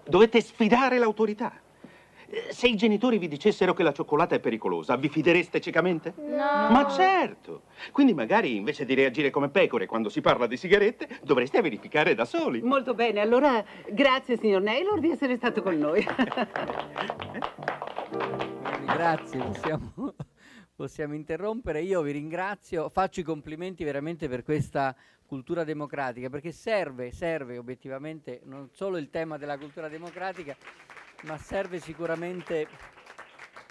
Dovete sfidare l'autorità. Eh, se i genitori vi dicessero che la cioccolata è pericolosa, vi fidereste ciecamente? No. Ma certo! Quindi magari invece di reagire come pecore quando si parla di sigarette, dovreste verificare da soli. Molto bene, allora grazie signor Naylor di essere stato con noi. grazie, siamo possiamo interrompere. Io vi ringrazio, faccio i complimenti veramente per questa cultura democratica, perché serve, serve obiettivamente non solo il tema della cultura democratica, ma serve sicuramente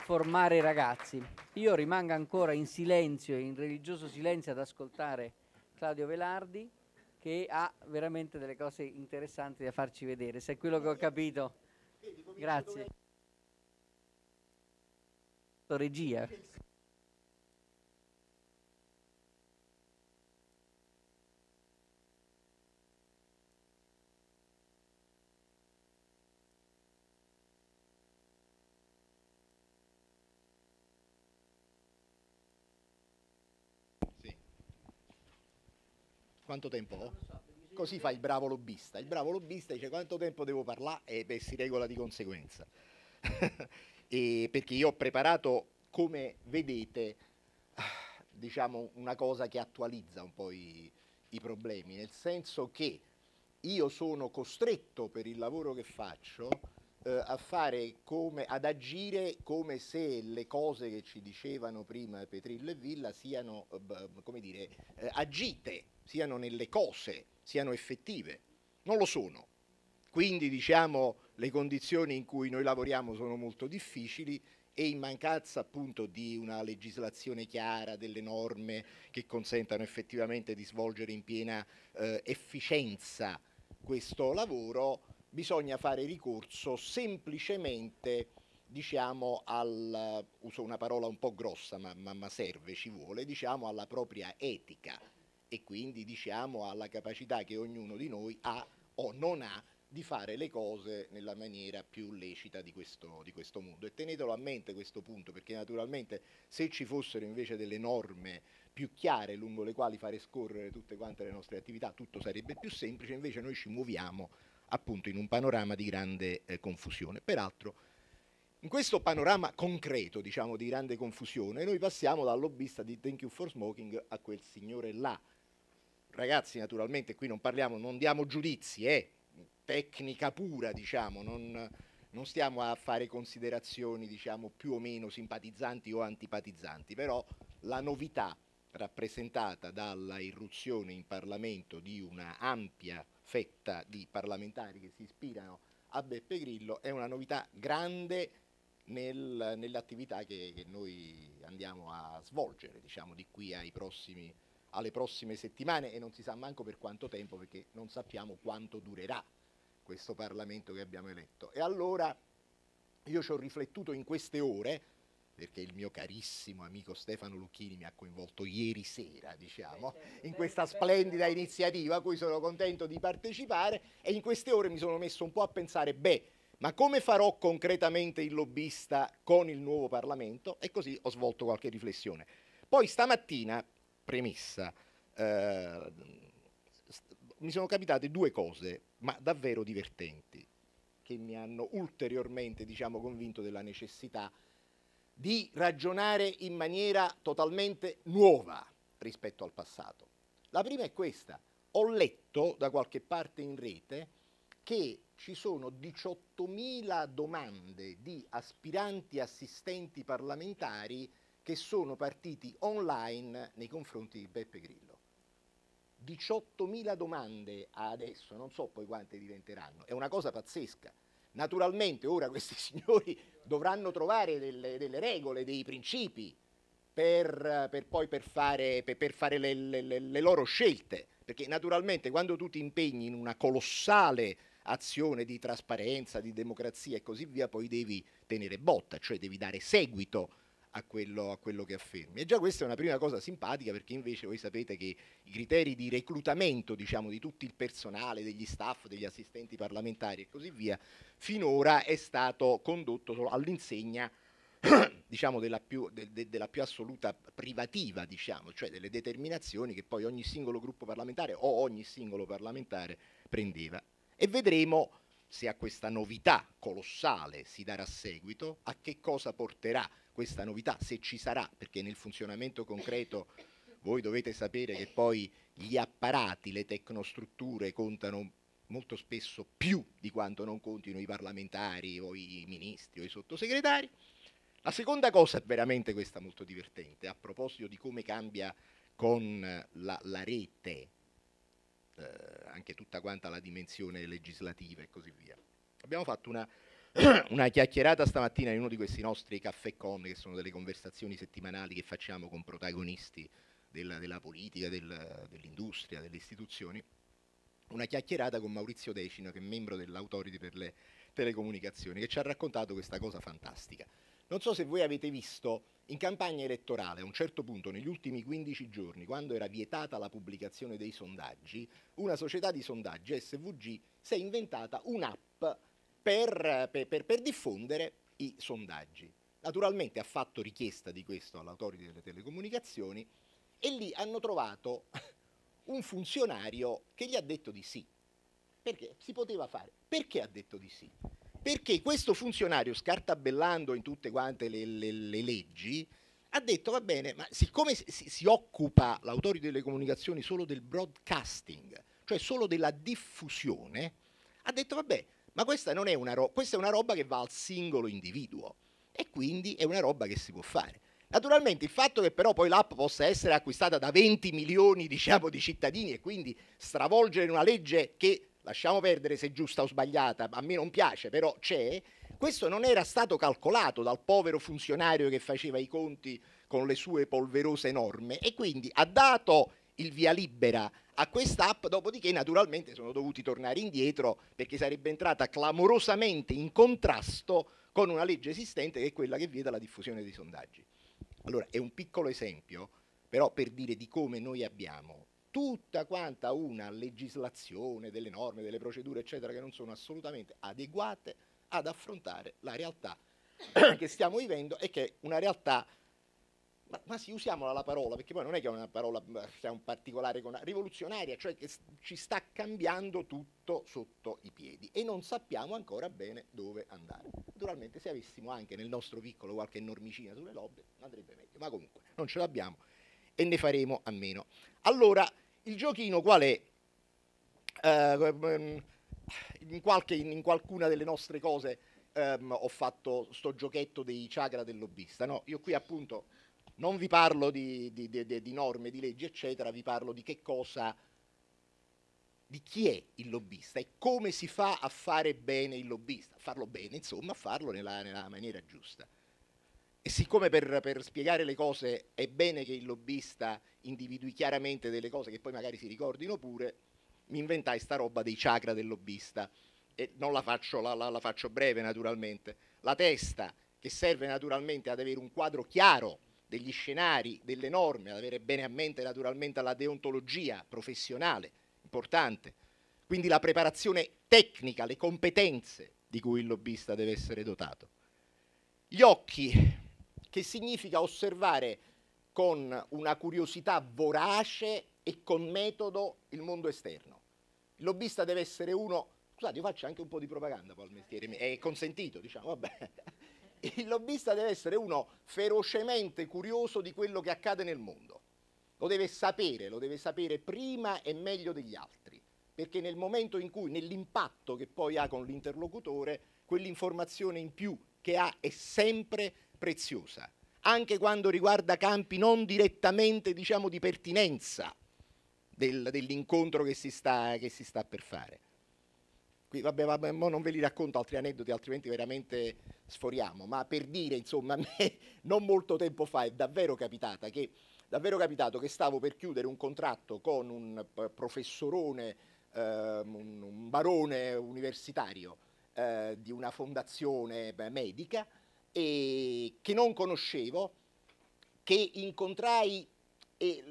formare i ragazzi. Io rimango ancora in silenzio, in religioso silenzio ad ascoltare Claudio Velardi che ha veramente delle cose interessanti da farci vedere, se è quello che ho capito. Grazie. Regia. quanto tempo ho? Così fa il bravo lobbista. Il bravo lobbista dice quanto tempo devo parlare e beh, si regola di conseguenza. perché io ho preparato, come vedete, diciamo una cosa che attualizza un po' i, i problemi, nel senso che io sono costretto per il lavoro che faccio eh, a fare come, ad agire come se le cose che ci dicevano prima Petrillo e Villa siano, eh, come dire, eh, agite siano nelle cose, siano effettive. Non lo sono. Quindi diciamo le condizioni in cui noi lavoriamo sono molto difficili e in mancanza appunto di una legislazione chiara, delle norme che consentano effettivamente di svolgere in piena eh, efficienza questo lavoro, bisogna fare ricorso semplicemente diciamo al, uso una parola un po' grossa ma, ma, ma serve, ci vuole, diciamo alla propria etica e quindi diciamo alla capacità che ognuno di noi ha o non ha di fare le cose nella maniera più lecita di questo, di questo mondo. E tenetelo a mente questo punto, perché naturalmente se ci fossero invece delle norme più chiare lungo le quali fare scorrere tutte quante le nostre attività, tutto sarebbe più semplice, invece noi ci muoviamo appunto in un panorama di grande eh, confusione. Peraltro, in questo panorama concreto, diciamo, di grande confusione, noi passiamo dal lobbista di Thank You for Smoking a quel signore là, ragazzi naturalmente qui non parliamo, non diamo giudizi, è eh, tecnica pura diciamo, non, non, stiamo a fare considerazioni diciamo, più o meno simpatizzanti o antipatizzanti, però la novità rappresentata dalla irruzione in Parlamento di una ampia fetta di parlamentari che si ispirano a Beppe Grillo è una novità grande nel, nell'attività che, che, noi andiamo a svolgere diciamo, di qui ai prossimi alle prossime settimane e non si sa manco per quanto tempo perché non sappiamo quanto durerà questo Parlamento che abbiamo eletto. E allora io ci ho riflettuto in queste ore, perché il mio carissimo amico Stefano Lucchini mi ha coinvolto ieri sera, diciamo, eh, certo, in eh, questa eh, splendida certo. iniziativa a cui sono contento di partecipare e in queste ore mi sono messo un po' a pensare, beh, ma come farò concretamente il lobbista con il nuovo Parlamento? E così ho svolto qualche riflessione. Poi stamattina premessa, eh, mi sono capitate due cose, ma davvero divertenti, che mi hanno ulteriormente diciamo, convinto della necessità di ragionare in maniera totalmente nuova rispetto al passato. La prima è questa. Ho letto da qualche parte in rete che ci sono 18.000 domande di aspiranti assistenti parlamentari che sono partiti online nei confronti di Beppe Grillo. 18.000 domande adesso, non so poi quante diventeranno, è una cosa pazzesca. Naturalmente ora questi signori dovranno trovare delle, delle regole, dei principi per, per poi per fare, per, per fare le, le, le loro scelte, perché naturalmente quando tu ti impegni in una colossale azione di trasparenza, di democrazia e così via, poi devi tenere botta, cioè devi dare seguito a quello, a quello, che affermi. E già questa è una prima cosa simpatica perché invece voi sapete che i criteri di reclutamento diciamo, di tutto il personale, degli staff, degli assistenti parlamentari e così via, finora è stato condotto all'insegna diciamo, della, più, de, de, della, più, assoluta privativa, diciamo, cioè delle determinazioni che poi ogni singolo gruppo parlamentare o ogni singolo parlamentare prendeva. E vedremo se a questa novità colossale si darà seguito, a che cosa porterà questa novità, se ci sarà, perché nel funzionamento concreto voi dovete sapere che poi gli apparati, le tecnostrutture contano molto spesso più di quanto non contino i parlamentari o i ministri o i sottosegretari. La seconda cosa è veramente questa molto divertente, a proposito di come cambia con la, la rete, eh, anche tutta quanta la dimensione legislativa e così via. Abbiamo fatto una una chiacchierata stamattina in uno di questi nostri caffè con, che sono delle conversazioni settimanali che facciamo con protagonisti della, della politica, del, dell'industria, delle istituzioni, una chiacchierata con Maurizio Decino, che è membro dell'Autority per le telecomunicazioni, che ci ha raccontato questa cosa fantastica. Non so se voi avete visto in campagna elettorale, a un certo punto, negli ultimi 15 giorni, quando era vietata la pubblicazione dei sondaggi, una società di sondaggi, SVG, si è inventata un'app per, per, per diffondere i sondaggi. Naturalmente ha fatto richiesta di questo all'autorità delle telecomunicazioni e lì hanno trovato un funzionario che gli ha detto di sì. Perché si poteva fare? Perché ha detto di sì? Perché questo funzionario, scartabellando in tutte quante le, le, le leggi, ha detto va bene, ma siccome si, si occupa l'autorità delle comunicazioni solo del broadcasting, cioè solo della diffusione, ha detto vabbè, ma questa non è una roba, questa è una roba che va al singolo individuo e quindi è una roba che si può fare. Naturalmente il fatto che però poi l'app possa essere acquistata da 20 milioni diciamo, di cittadini e quindi stravolgere una legge che lasciamo perdere se è giusta o sbagliata, a me non piace, però c'è, questo non era stato calcolato dal povero funzionario che faceva i conti con le sue polverose norme e quindi ha dato il via libera a quest'app, dopodiché naturalmente sono dovuti tornare indietro perché sarebbe entrata clamorosamente in contrasto con una legge esistente che è quella che vieta la diffusione dei sondaggi. Allora, è un piccolo esempio, però per dire di come noi abbiamo tutta quanta una legislazione delle norme, delle procedure, eccetera, che non sono assolutamente adeguate ad affrontare la realtà che stiamo vivendo e che è una realtà ma, ma sì, usiamola la parola, perché poi non è che è una parola che cioè, ha un particolare rivoluzionaria, cioè che ci sta cambiando tutto sotto i piedi e non sappiamo ancora bene dove andare. Naturalmente se avessimo anche nel nostro piccolo qualche normicina sulle lobby andrebbe meglio, ma comunque non ce l'abbiamo e ne faremo a meno. Allora, il giochino qual è? Eh, ehm, in, qualche, in qualcuna delle nostre cose ehm, ho fatto sto giochetto dei chakra del lobbista, no? Io qui appunto non vi parlo di, di, di, di, norme, di leggi, eccetera, vi parlo di che cosa, di chi è il lobbista e come si fa a fare bene il lobbista, a farlo bene, insomma, a farlo nella, nella maniera giusta. E siccome per, per, spiegare le cose è bene che il lobbista individui chiaramente delle cose che poi magari si ricordino pure, mi inventai sta roba dei chakra del lobbista. E non la faccio, la, la, la faccio breve naturalmente. La testa, che serve naturalmente ad avere un quadro chiaro degli scenari, delle norme, ad avere bene a mente naturalmente la deontologia professionale, importante, quindi la preparazione tecnica, le competenze di cui il lobbista deve essere dotato. Gli occhi, che significa osservare con una curiosità vorace e con metodo il mondo esterno. Il lobbista deve essere uno, scusate io faccio anche un po' di propaganda poi al è consentito diciamo, vabbè, il lobbista deve essere uno ferocemente curioso di quello che accade nel mondo. Lo deve sapere, lo deve sapere prima e meglio degli altri, perché nel momento in cui, nell'impatto che poi ha con l'interlocutore, quell'informazione in più che ha è sempre preziosa, anche quando riguarda campi non direttamente diciamo, di pertinenza del, dell'incontro che si, sta, che si sta per fare. Qui, vabbè, vabbè, non ve li racconto altri aneddoti, altrimenti veramente sforiamo, ma per dire, insomma, a me non molto tempo fa è davvero capitata che, davvero capitato che stavo per chiudere un contratto con un professorone, ehm, un barone universitario eh, di una fondazione beh, medica e che non conoscevo, che incontrai e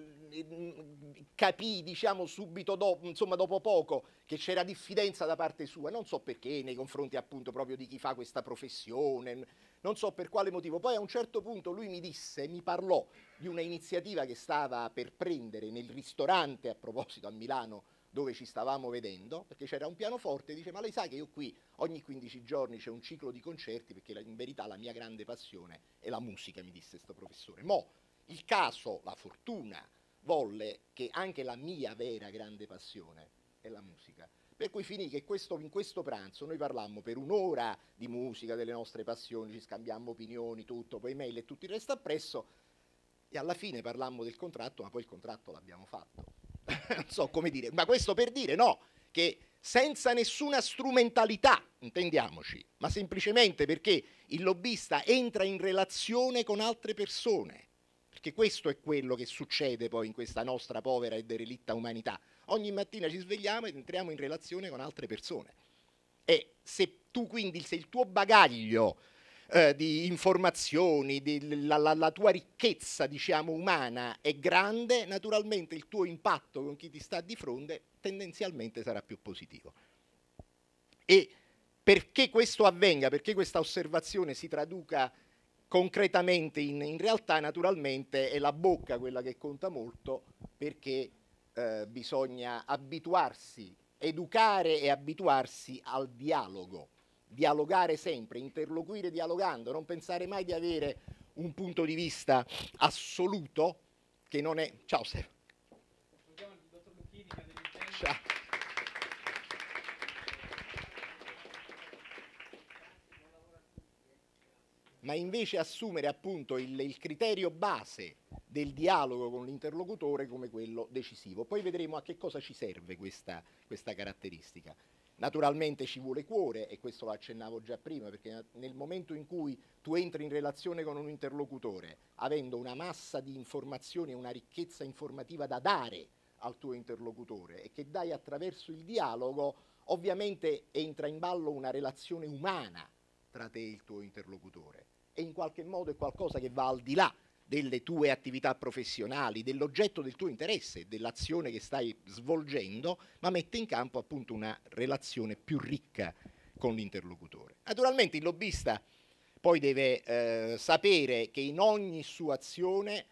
capì diciamo, subito dopo, insomma, dopo poco che c'era diffidenza da parte sua, non so perché nei confronti appunto proprio di chi fa questa professione, non so per quale motivo. Poi a un certo punto lui mi disse, mi parlò di una iniziativa che stava per prendere nel ristorante a proposito a Milano dove ci stavamo vedendo, perché c'era un pianoforte, dice ma lei sa che io qui ogni 15 giorni c'è un ciclo di concerti, perché in verità la mia grande passione è la musica, mi disse questo professore. Mo, il caso, la fortuna, volle che anche la mia vera grande passione è la musica. Per cui finì che questo, in questo pranzo noi parlammo per un'ora di musica, delle nostre passioni, ci scambiamo opinioni, tutto, poi mail e tutto il resto appresso e alla fine parlammo del contratto, ma poi il contratto l'abbiamo fatto. non so come dire, ma questo per dire no, che senza nessuna strumentalità, intendiamoci, ma semplicemente perché il lobbista entra in relazione con altre persone perché questo è quello che succede poi in questa nostra povera e derelitta umanità. Ogni mattina ci svegliamo ed entriamo in relazione con altre persone. E se tu quindi, se il tuo bagaglio eh, di informazioni, di, la, la, la, tua ricchezza, diciamo, umana è grande, naturalmente il tuo impatto con chi ti sta di fronte tendenzialmente sarà più positivo. E perché questo avvenga, perché questa osservazione si traduca concretamente in, in, realtà naturalmente è la bocca quella che conta molto perché eh, bisogna abituarsi, educare e abituarsi al dialogo, dialogare sempre, interloquire dialogando, non pensare mai di avere un punto di vista assoluto che non è... Ciao Sergio. ma invece assumere appunto il, il criterio base del dialogo con l'interlocutore come quello decisivo. Poi vedremo a che cosa ci serve questa, questa caratteristica. Naturalmente ci vuole cuore e questo lo accennavo già prima perché nel momento in cui tu entri in relazione con un interlocutore avendo una massa di informazioni e una ricchezza informativa da dare al tuo interlocutore e che dai attraverso il dialogo, ovviamente entra in ballo una relazione umana tra te e il tuo interlocutore e in qualche modo è qualcosa che va al di là delle tue attività professionali, dell'oggetto del tuo interesse, dell'azione che stai svolgendo, ma mette in campo appunto una relazione più ricca con l'interlocutore. Naturalmente il lobbista poi deve eh, sapere che in ogni sua azione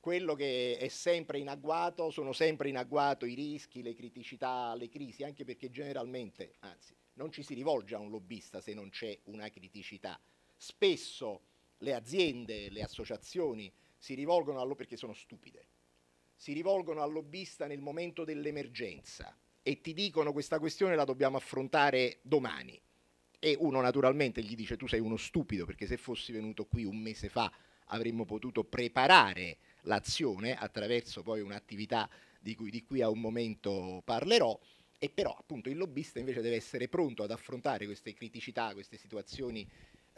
quello che è sempre in agguato, sono sempre in agguato i rischi, le criticità, le crisi, anche perché generalmente, anzi, non ci si rivolge a un lobbista se non c'è una criticità, Spesso le aziende, le associazioni si rivolgono allo, perché sono stupide, si rivolgono al lobbista nel momento dell'emergenza e ti dicono questa questione la dobbiamo affrontare domani. E uno naturalmente gli dice tu sei uno stupido perché se fossi venuto qui un mese fa avremmo potuto preparare l'azione attraverso poi un'attività di cui di qui a un momento parlerò e però appunto il lobbista invece deve essere pronto ad affrontare queste criticità, queste situazioni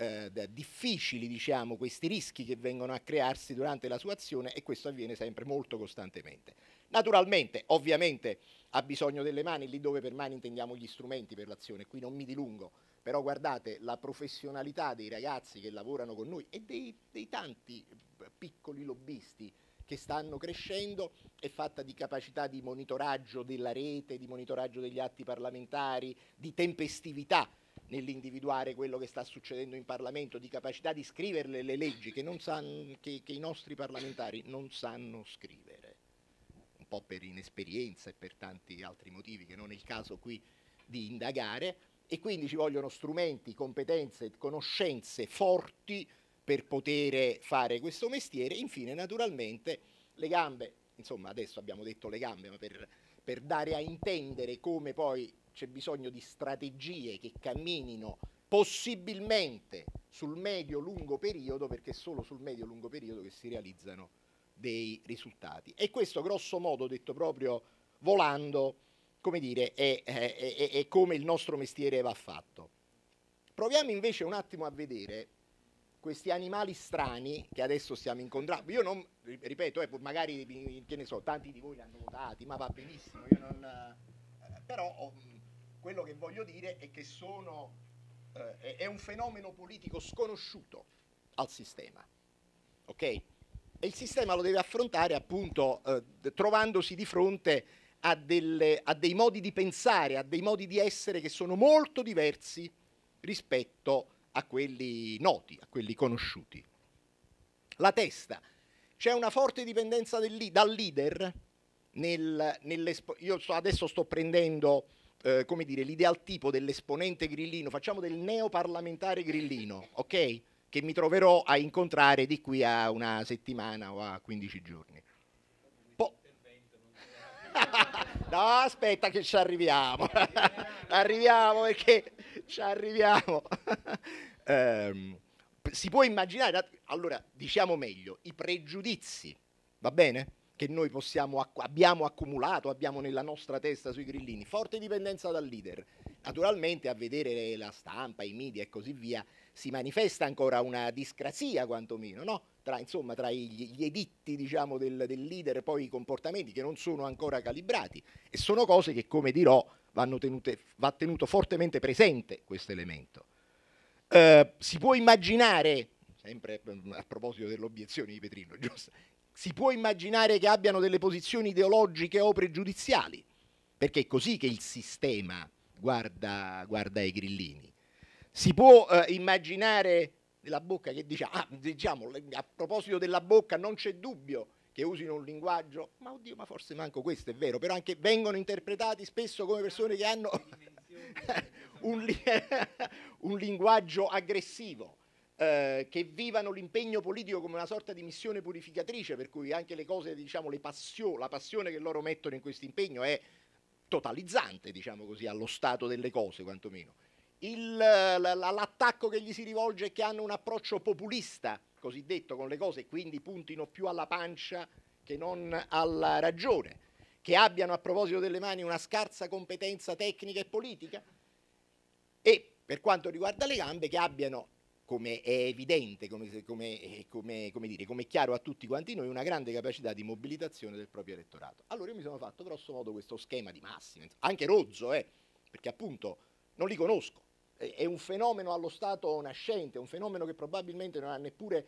eh, difficili diciamo, questi rischi che vengono a crearsi durante la sua azione e questo avviene sempre molto costantemente. Naturalmente, ovviamente, ha bisogno delle mani, lì dove per mani intendiamo gli strumenti per l'azione, qui non mi dilungo, però guardate la professionalità dei ragazzi che lavorano con noi e dei, dei tanti piccoli lobbisti che stanno crescendo è fatta di capacità di monitoraggio della rete, di monitoraggio degli atti parlamentari, di tempestività nell'individuare quello che sta succedendo in Parlamento, di capacità di scriverle le leggi che, sanno, che, che i nostri parlamentari non sanno scrivere, un po' per inesperienza e per tanti altri motivi che non è il caso qui di indagare, e quindi ci vogliono strumenti, competenze, conoscenze forti per poter fare questo mestiere. Infine, naturalmente, le gambe, insomma adesso abbiamo detto le gambe, ma per, per dare a intendere come poi c'è bisogno di strategie che camminino possibilmente sul medio-lungo periodo, perché è solo sul medio-lungo periodo che si realizzano dei risultati. E questo, grosso modo, detto proprio volando, come dire, è, è, è, è come il nostro mestiere va fatto. Proviamo invece un attimo a vedere questi animali strani che adesso stiamo incontrando. Io non, ripeto, eh, magari, che ne so, tanti di voi li hanno votati, ma va benissimo, io non... Eh, però... Ho, quello che voglio dire è che sono, eh, è un fenomeno politico sconosciuto al sistema. Okay? E il sistema lo deve affrontare appunto eh, trovandosi di fronte a, delle, a dei modi di pensare, a dei modi di essere che sono molto diversi rispetto a quelli noti, a quelli conosciuti. La testa. C'è una forte dipendenza del, dal leader nel, io sto, adesso sto prendendo eh, come dire, l'ideal tipo dell'esponente grillino, facciamo del neoparlamentare grillino, ok? Che mi troverò a incontrare di qui a una settimana o a 15 giorni. Po- no, aspetta che ci arriviamo. arriviamo perché ci arriviamo. um, si può immaginare, allora diciamo meglio, i pregiudizi, va bene? che noi possiamo, abbiamo accumulato, abbiamo nella nostra testa sui grillini, forte dipendenza dal leader. Naturalmente a vedere la stampa, i media e così via, si manifesta ancora una discrasia quantomeno, no? tra, insomma, tra gli, gli editti diciamo, del, del, leader e poi i comportamenti che non sono ancora calibrati e sono cose che, come dirò, tenute, va tenuto fortemente presente questo elemento. Eh, si può immaginare sempre mm, a proposito dell'obiezione di Petrino, giusto? si può immaginare che abbiano delle posizioni ideologiche o pregiudiziali, perché è così che il sistema guarda, guarda ai grillini. Si può eh, immaginare la bocca che dice, ah, diciamo, a proposito della bocca non c'è dubbio che usino un linguaggio, ma oddio, ma forse manco questo è vero, però anche vengono interpretati spesso come persone che hanno un, li- un linguaggio aggressivo eh, che vivano l'impegno politico come una sorta di missione purificatrice, per cui anche le cose, diciamo, le passio, la passione che loro mettono in questo impegno è totalizzante, diciamo così, allo stato delle cose quantomeno. Il, l'attacco che gli si rivolge è che hanno un approccio populista, cosiddetto, con le cose, e quindi puntino più alla pancia che non alla ragione, che abbiano a proposito delle mani una scarsa competenza tecnica e politica e per quanto riguarda le gambe che abbiano come è evidente, come, come, eh, come, come, dire, come è chiaro a tutti quanti noi, una grande capacità di mobilitazione del proprio elettorato. Allora io mi sono fatto grosso modo questo schema di massime, anche rozzo, eh, perché appunto non li conosco. È un fenomeno allo Stato nascente, un fenomeno che probabilmente non ha neppure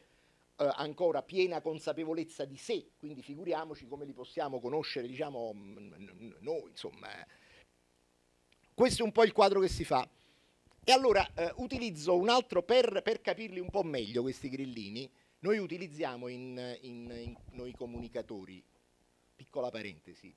eh, ancora piena consapevolezza di sé, quindi figuriamoci come li possiamo conoscere, diciamo, mm, noi, insomma. Eh. Questo è un po' il quadro che si fa. E allora eh, utilizzo un altro per, per, capirli un po' meglio questi grillini. Noi utilizziamo in, in, in noi comunicatori, piccola parentesi,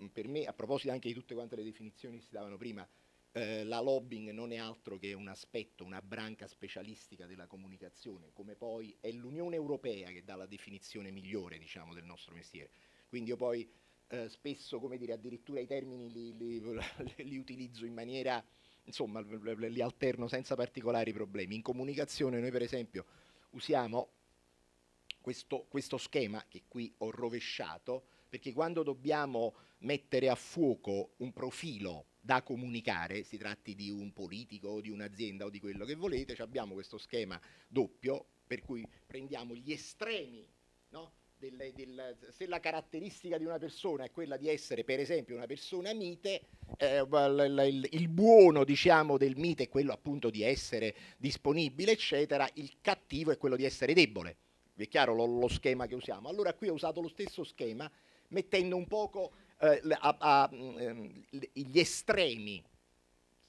mm, per me a proposito anche di tutte quante le definizioni che si davano prima, eh, la lobbying non è altro che un aspetto, una branca specialistica della comunicazione, come poi è l'Unione Europea che dà la definizione migliore diciamo, del nostro mestiere. Quindi io poi eh, spesso, come dire, addirittura i termini li, li, li utilizzo in maniera insomma li alterno senza particolari problemi. In comunicazione noi per esempio usiamo questo, questo schema che qui ho rovesciato perché quando dobbiamo mettere a fuoco un profilo da comunicare, si tratti di un politico, o di un'azienda o di quello che volete, abbiamo questo schema doppio per cui prendiamo gli estremi no? del, del, se la caratteristica di una persona è quella di essere per esempio una persona mite, eh, il, il, buono diciamo, del mite è quello appunto di essere disponibile, eccetera, il cattivo è quello di essere debole. è chiaro lo, lo schema che usiamo? Allora qui ho usato lo stesso schema mettendo un poco eh, a, a, mm, eh, gli estremi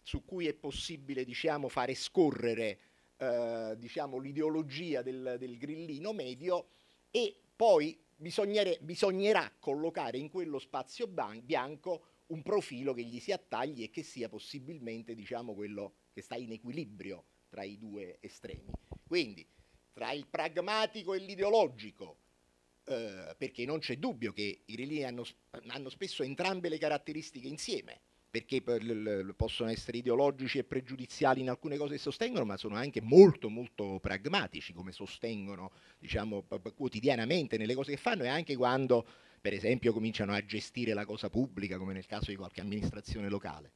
su cui è possibile diciamo, fare scorrere eh, diciamo, l'ideologia del, del grillino medio e poi bisognerà collocare in quello spazio bianco un profilo che gli si attagli e che sia possibilmente diciamo, quello che sta in equilibrio tra i due estremi. Quindi tra il pragmatico e l'ideologico, eh, perché non c'è dubbio che i relini hanno, hanno spesso entrambe le caratteristiche insieme, perché possono essere ideologici e pregiudiziali in alcune cose che sostengono, ma sono anche molto molto pragmatici come sostengono diciamo, quotidianamente nelle cose che fanno e anche quando per esempio cominciano a gestire la cosa pubblica come nel caso di qualche amministrazione locale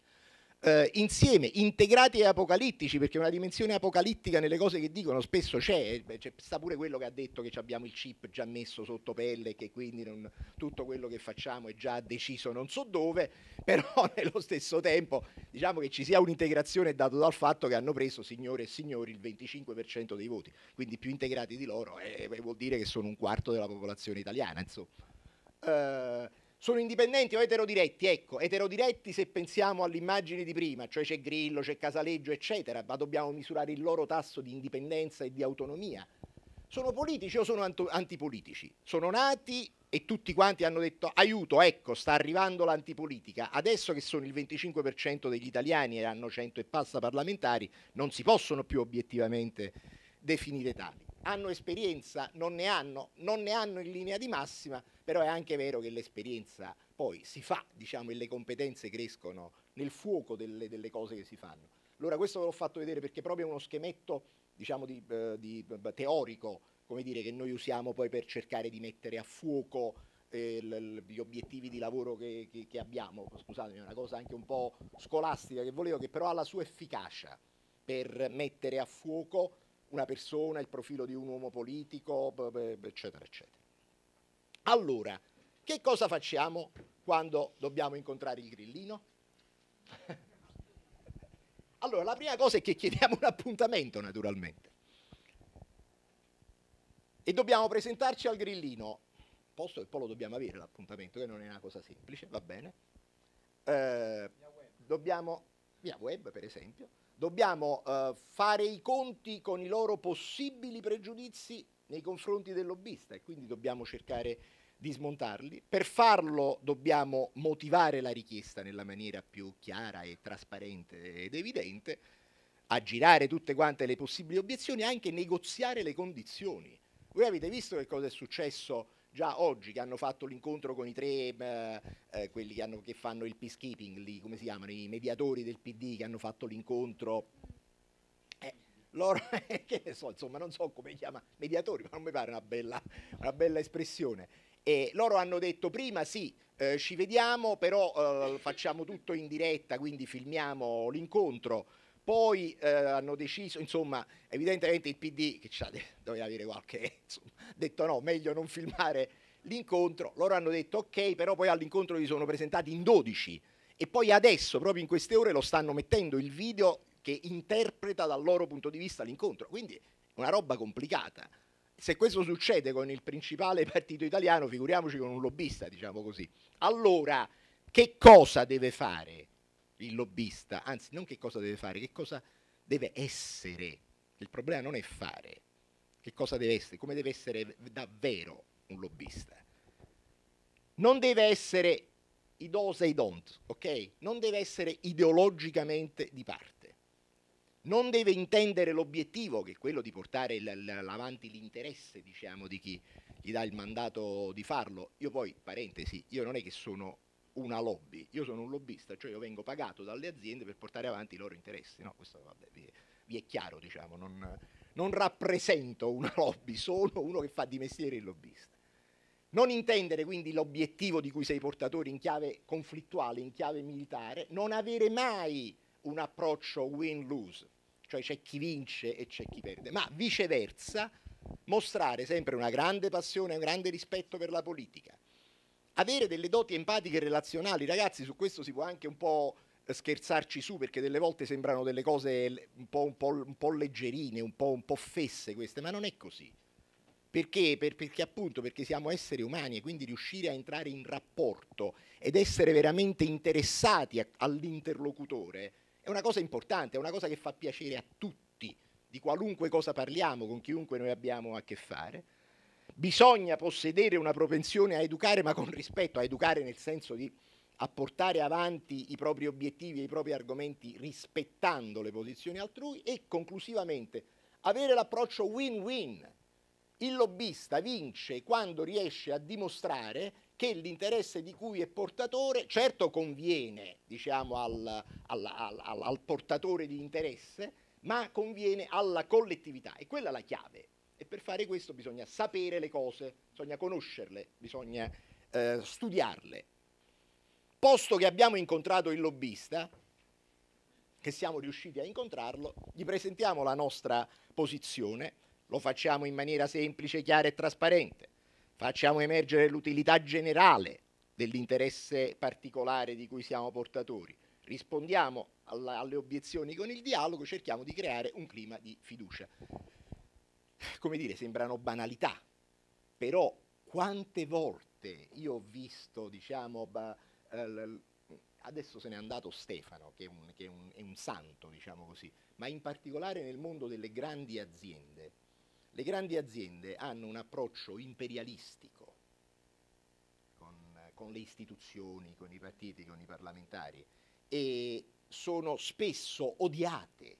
eh, insieme, integrati e apocalittici, perché una dimensione apocalittica nelle cose che dicono spesso c'è, eh, c'è sta pure quello che ha detto che abbiamo il chip già messo sotto pelle e che quindi non, tutto quello che facciamo è già deciso non so dove, però nello stesso tempo diciamo che ci sia un'integrazione dato dal fatto che hanno preso signore e signori il 25% dei voti, quindi più integrati di loro eh, vuol dire che sono un quarto della popolazione italiana, insomma. Eh, sono indipendenti o eterodiretti? Ecco, eterodiretti se pensiamo all'immagine di prima, cioè c'è Grillo, c'è Casaleggio, eccetera, ma dobbiamo misurare il loro tasso di indipendenza e di autonomia. Sono politici o sono antipolitici? Sono nati e tutti quanti hanno detto aiuto, ecco, sta arrivando l'antipolitica. Adesso che sono il 25% degli italiani e hanno 100 e passa parlamentari, non si possono più obiettivamente definire tali hanno esperienza, non ne hanno, non ne hanno in linea di massima, però è anche vero che l'esperienza poi si fa, diciamo, e le competenze crescono nel fuoco delle, delle cose che si fanno. Allora questo ve l'ho fatto vedere perché proprio è uno schemetto, diciamo, di, eh, di, eh, teorico, come dire, che noi usiamo poi per cercare di mettere a fuoco eh, gli obiettivi di lavoro che, che, che abbiamo. Scusatemi, è una cosa anche un po' scolastica che volevo, che però ha la sua efficacia per mettere a fuoco una persona, il profilo di un uomo politico, eccetera, eccetera. Allora, che cosa facciamo quando dobbiamo incontrare il grillino? allora, la prima cosa è che chiediamo un appuntamento, naturalmente. E dobbiamo presentarci al grillino, posto che poi lo dobbiamo avere l'appuntamento, che non è una cosa semplice, va bene. Eh, dobbiamo, via web per esempio, dobbiamo eh, fare i conti con i loro possibili pregiudizi nei confronti del lobbista e quindi dobbiamo cercare di smontarli. Per farlo dobbiamo motivare la richiesta nella maniera più chiara e trasparente ed evidente, aggirare tutte quante le possibili obiezioni e anche negoziare le condizioni. Voi avete visto che cosa è successo già oggi che hanno fatto l'incontro con i tre, eh, eh, quelli che, hanno, che, fanno il peacekeeping, lì, come si chiamano, i mediatori del PD che hanno fatto l'incontro. Eh, loro, eh, che ne so, insomma, non so come chiama, mediatori, ma non mi pare una bella, una bella espressione. E loro hanno detto prima sì, eh, ci vediamo, però eh, facciamo tutto in diretta, quindi filmiamo l'incontro poi eh, hanno deciso, insomma, evidentemente il PD, che doveva avere qualche, insomma, detto no, meglio non filmare l'incontro, loro hanno detto ok, però poi all'incontro vi sono presentati in 12 e poi adesso, proprio in queste ore, lo stanno mettendo il video che interpreta dal loro punto di vista l'incontro, quindi è una roba complicata. Se questo succede con il principale partito italiano, figuriamoci con un lobbista, diciamo così. Allora, che cosa deve fare? il lobbista, anzi non che cosa deve fare, che cosa deve essere. Il problema non è fare, che cosa deve essere, come deve essere davvero un lobbista. Non deve essere i do's e i don't, ok? Non deve essere ideologicamente di parte. Non deve intendere l'obiettivo, che è quello di portare avanti l'interesse, diciamo, di chi gli dà il mandato di farlo. Io poi, parentesi, io non è che sono una lobby, io sono un lobbista, cioè io vengo pagato dalle aziende per portare avanti i loro interessi, no? questo vabbè, vi, vi, è chiaro, diciamo, non, non rappresento una lobby, sono uno che fa di mestiere il lobbista. Non intendere quindi l'obiettivo di cui sei portatore in chiave conflittuale, in chiave militare, non avere mai un approccio win-lose, cioè c'è chi vince e c'è chi perde, ma viceversa mostrare sempre una grande passione, un grande rispetto per la politica, avere delle doti empatiche e relazionali, ragazzi, su questo si può anche un po' eh, scherzarci su perché delle volte sembrano delle cose un po', un po', un po leggerine, un po', un po' fesse queste, ma non è così. Perché? Per, perché appunto perché siamo esseri umani e quindi riuscire a entrare in rapporto ed essere veramente interessati a, all'interlocutore è una cosa importante, è una cosa che fa piacere a tutti, di qualunque cosa parliamo, con chiunque noi abbiamo a che fare. Bisogna possedere una propensione a educare, ma con rispetto, a educare nel senso di a portare avanti i propri obiettivi e i propri argomenti rispettando le posizioni altrui e conclusivamente avere l'approccio win-win. Il lobbista vince quando riesce a dimostrare che l'interesse di cui è portatore certo conviene diciamo, al, al, al, al portatore di interesse, ma conviene alla collettività. E quella è la chiave e per fare questo bisogna sapere le cose, bisogna conoscerle, bisogna eh, studiarle. Posto che abbiamo incontrato il lobbista, che siamo riusciti a incontrarlo, gli presentiamo la nostra posizione, lo facciamo in maniera semplice, chiara e trasparente, facciamo emergere l'utilità generale dell'interesse particolare di cui siamo portatori, rispondiamo alla, alle obiezioni con il dialogo, cerchiamo di creare un clima di fiducia come dire, sembrano banalità, però quante volte io ho visto, diciamo, ba, eh, adesso se n'è andato Stefano, che, è un, che è, un, è un santo, diciamo così, ma in particolare nel mondo delle grandi aziende. Le grandi aziende hanno un approccio imperialistico con, con le istituzioni, con i partiti, con i parlamentari e sono spesso odiate.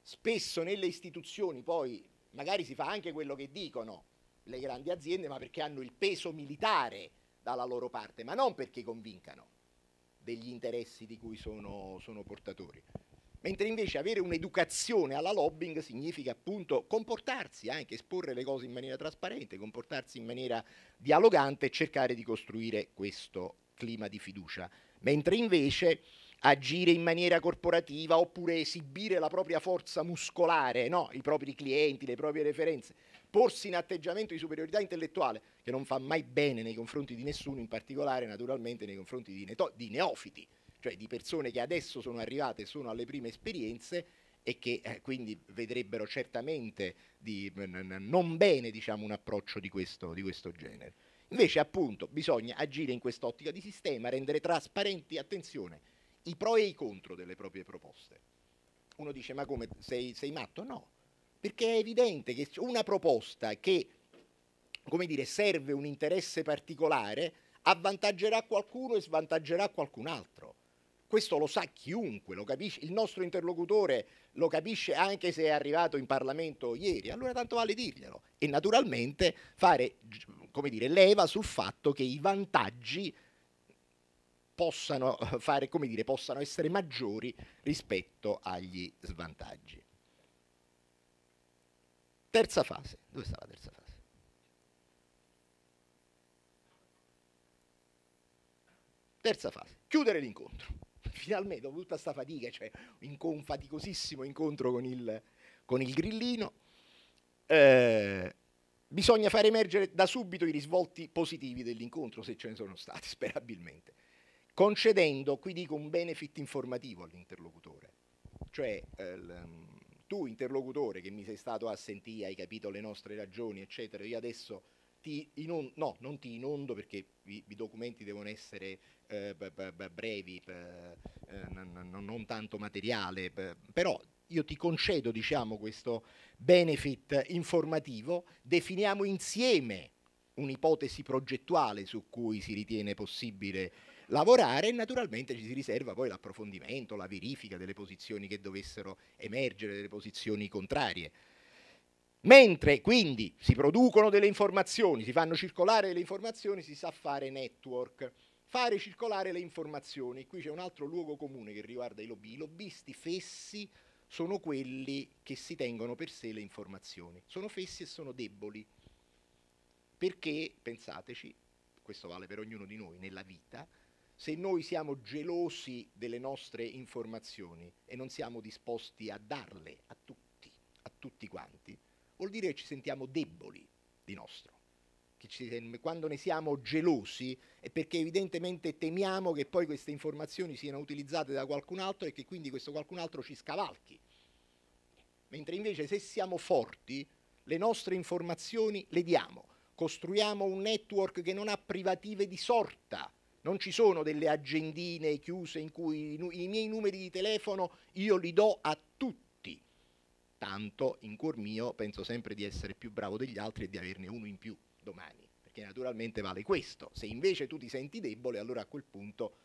Spesso nelle istituzioni poi magari si fa anche quello che dicono le grandi aziende, ma perché hanno il peso militare dalla loro parte, ma non perché convincano degli interessi di cui sono, sono portatori. Mentre invece avere un'educazione alla lobbying significa appunto comportarsi, anche esporre le cose in maniera trasparente, comportarsi in maniera dialogante e cercare di costruire questo clima di fiducia. Mentre invece agire in maniera corporativa oppure esibire la propria forza muscolare, no? i propri clienti, le proprie referenze, porsi in atteggiamento di superiorità intellettuale che non fa mai bene nei confronti di nessuno, in particolare naturalmente nei confronti di, neto- di neofiti, cioè di persone che adesso sono arrivate e sono alle prime esperienze e che eh, quindi vedrebbero certamente di, non bene diciamo, un approccio di questo, di questo genere. Invece appunto bisogna agire in quest'ottica di sistema, rendere trasparenti, attenzione, i pro e i contro delle proprie proposte. Uno dice ma come sei, sei matto? No, perché è evidente che una proposta che come dire, serve un interesse particolare avvantaggerà qualcuno e svantaggerà qualcun altro. Questo lo sa chiunque, lo capisce, il nostro interlocutore lo capisce anche se è arrivato in Parlamento ieri, allora tanto vale dirglielo e naturalmente fare come dire, leva sul fatto che i vantaggi possano, eh, fare, dire, possano essere maggiori rispetto agli svantaggi. Terza fase. Dove sta la terza fase? Terza fase, chiudere l'incontro. Finalmente, dopo tutta questa fatica, cioè un faticosissimo incontro con il, con il grillino, eh, bisogna far emergere da subito i risvolti positivi dell'incontro, se ce ne sono stati, sperabilmente concedendo, qui dico, un benefit informativo all'interlocutore. Cioè, ehm, tu interlocutore che mi sei stato assentì, hai capito le nostre ragioni, eccetera, io adesso ti inondo, no, non ti inondo perché i, i documenti devono essere eh, brevi, eh, non tanto materiale, però io ti concedo diciamo, questo benefit informativo, definiamo insieme un'ipotesi progettuale su cui si ritiene possibile lavorare e naturalmente ci si riserva poi l'approfondimento, la verifica delle posizioni che dovessero emergere, delle posizioni contrarie. Mentre quindi si producono delle informazioni, si fanno circolare le informazioni, si sa fare network, fare circolare le informazioni. Qui c'è un altro luogo comune che riguarda i lobby. I lobbisti fessi sono quelli che si tengono per sé le informazioni. Sono fessi e sono deboli. Perché, pensateci, questo vale per ognuno di noi nella vita, se noi siamo gelosi delle nostre informazioni e non siamo disposti a darle a tutti, a tutti quanti, vuol dire che ci sentiamo deboli di nostro. quando ne siamo gelosi è perché evidentemente temiamo che poi queste informazioni siano utilizzate da qualcun altro e che quindi questo qualcun altro ci scavalchi. Mentre invece se siamo forti, le nostre informazioni le diamo, costruiamo un network che non ha privative di sorta, non ci sono delle agendine chiuse in cui i, i miei numeri di telefono io li do a tutti. Tanto in cuor mio penso sempre di essere più bravo degli altri e di averne uno in più domani, perché naturalmente vale questo. Se invece tu ti senti debole, allora a quel punto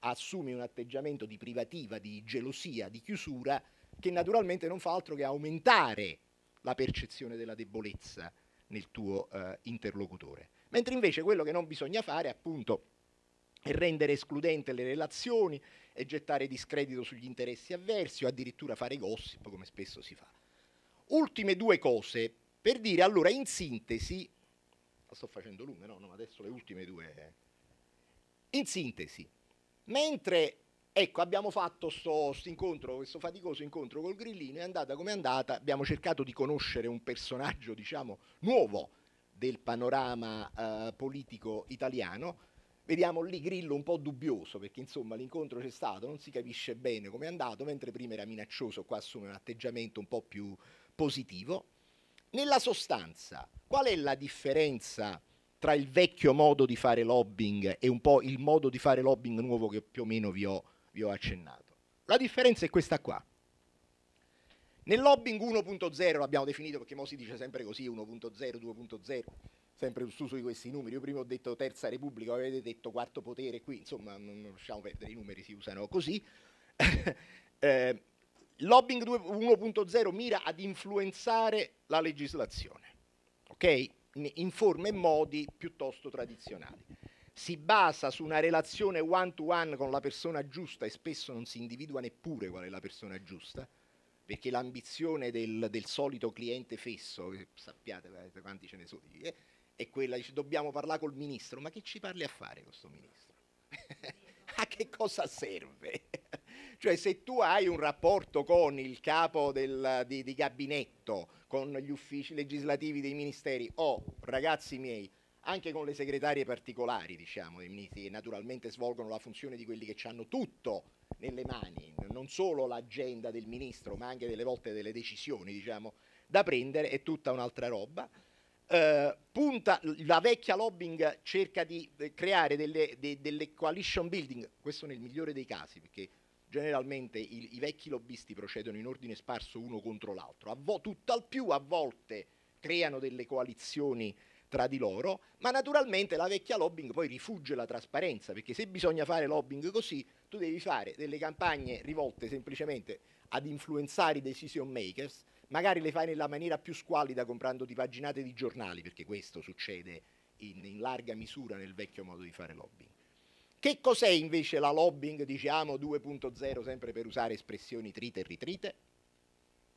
assumi un atteggiamento di privativa, di gelosia, di chiusura, che naturalmente non fa altro che aumentare la percezione della debolezza nel tuo eh, interlocutore. Mentre invece quello che non bisogna fare, appunto, e rendere escludente le relazioni e gettare discredito sugli interessi avversi o addirittura fare gossip come spesso si fa. Ultime due cose per dire allora in sintesi, la sto facendo lunga, no, no, adesso le ultime due. Eh. In sintesi, mentre ecco, abbiamo fatto questo incontro, questo faticoso incontro col Grillino, è andata come è andata, abbiamo cercato di conoscere un personaggio, diciamo, nuovo del panorama eh, politico italiano Vediamo lì Grillo un po' dubbioso perché insomma l'incontro c'è stato, non si capisce bene come è andato, mentre prima era minaccioso, qua assume un atteggiamento un po' più positivo. Nella sostanza, qual è la differenza tra il vecchio modo di fare lobbying e un po' il modo di fare lobbying nuovo che più o meno vi ho, vi ho accennato? La differenza è questa qua. Nel lobbying 1.0 l'abbiamo definito perché mo si dice sempre così 1.0, 2.0 sempre suso di questi numeri. Io prima ho detto terza repubblica, avete detto quarto potere qui, insomma non lasciamo perdere i numeri, si usano così. eh, lobbying 1.0 mira ad influenzare la legislazione, ok? In forme e modi piuttosto tradizionali. Si basa su una relazione one-to-one one con la persona giusta e spesso non si individua neppure qual è la persona giusta perché l'ambizione del, del, solito cliente fesso, eh, sappiate eh, quanti ce ne sono, eh, è quella, dice dobbiamo parlare col ministro, ma che ci parli a fare questo ministro? a che cosa serve? cioè se tu hai un rapporto con il capo del, di, di, gabinetto, con gli uffici legislativi dei ministeri o, oh, ragazzi miei, anche con le segretarie particolari, diciamo, dei ministri che naturalmente svolgono la funzione di quelli che hanno tutto nelle mani, non solo l'agenda del ministro, ma anche delle volte delle decisioni, diciamo, da prendere, è tutta un'altra roba. Eh, punta, la vecchia lobbying cerca di eh, creare delle, de, delle, coalition building, questo nel migliore dei casi, perché generalmente i, i vecchi lobbisti procedono in ordine sparso uno contro l'altro, tutt'al più a volte creano delle coalizioni tra di loro, ma naturalmente la vecchia lobbying poi rifugge la trasparenza, perché se bisogna fare lobbying così, tu devi fare delle campagne rivolte semplicemente ad influenzare i decision makers, magari le fai nella maniera più squallida comprando di paginate di giornali, perché questo succede in, in larga misura nel vecchio modo di fare lobbying. Che cos'è invece la lobbying, diciamo, 2.0, sempre per usare espressioni trite e ritrite?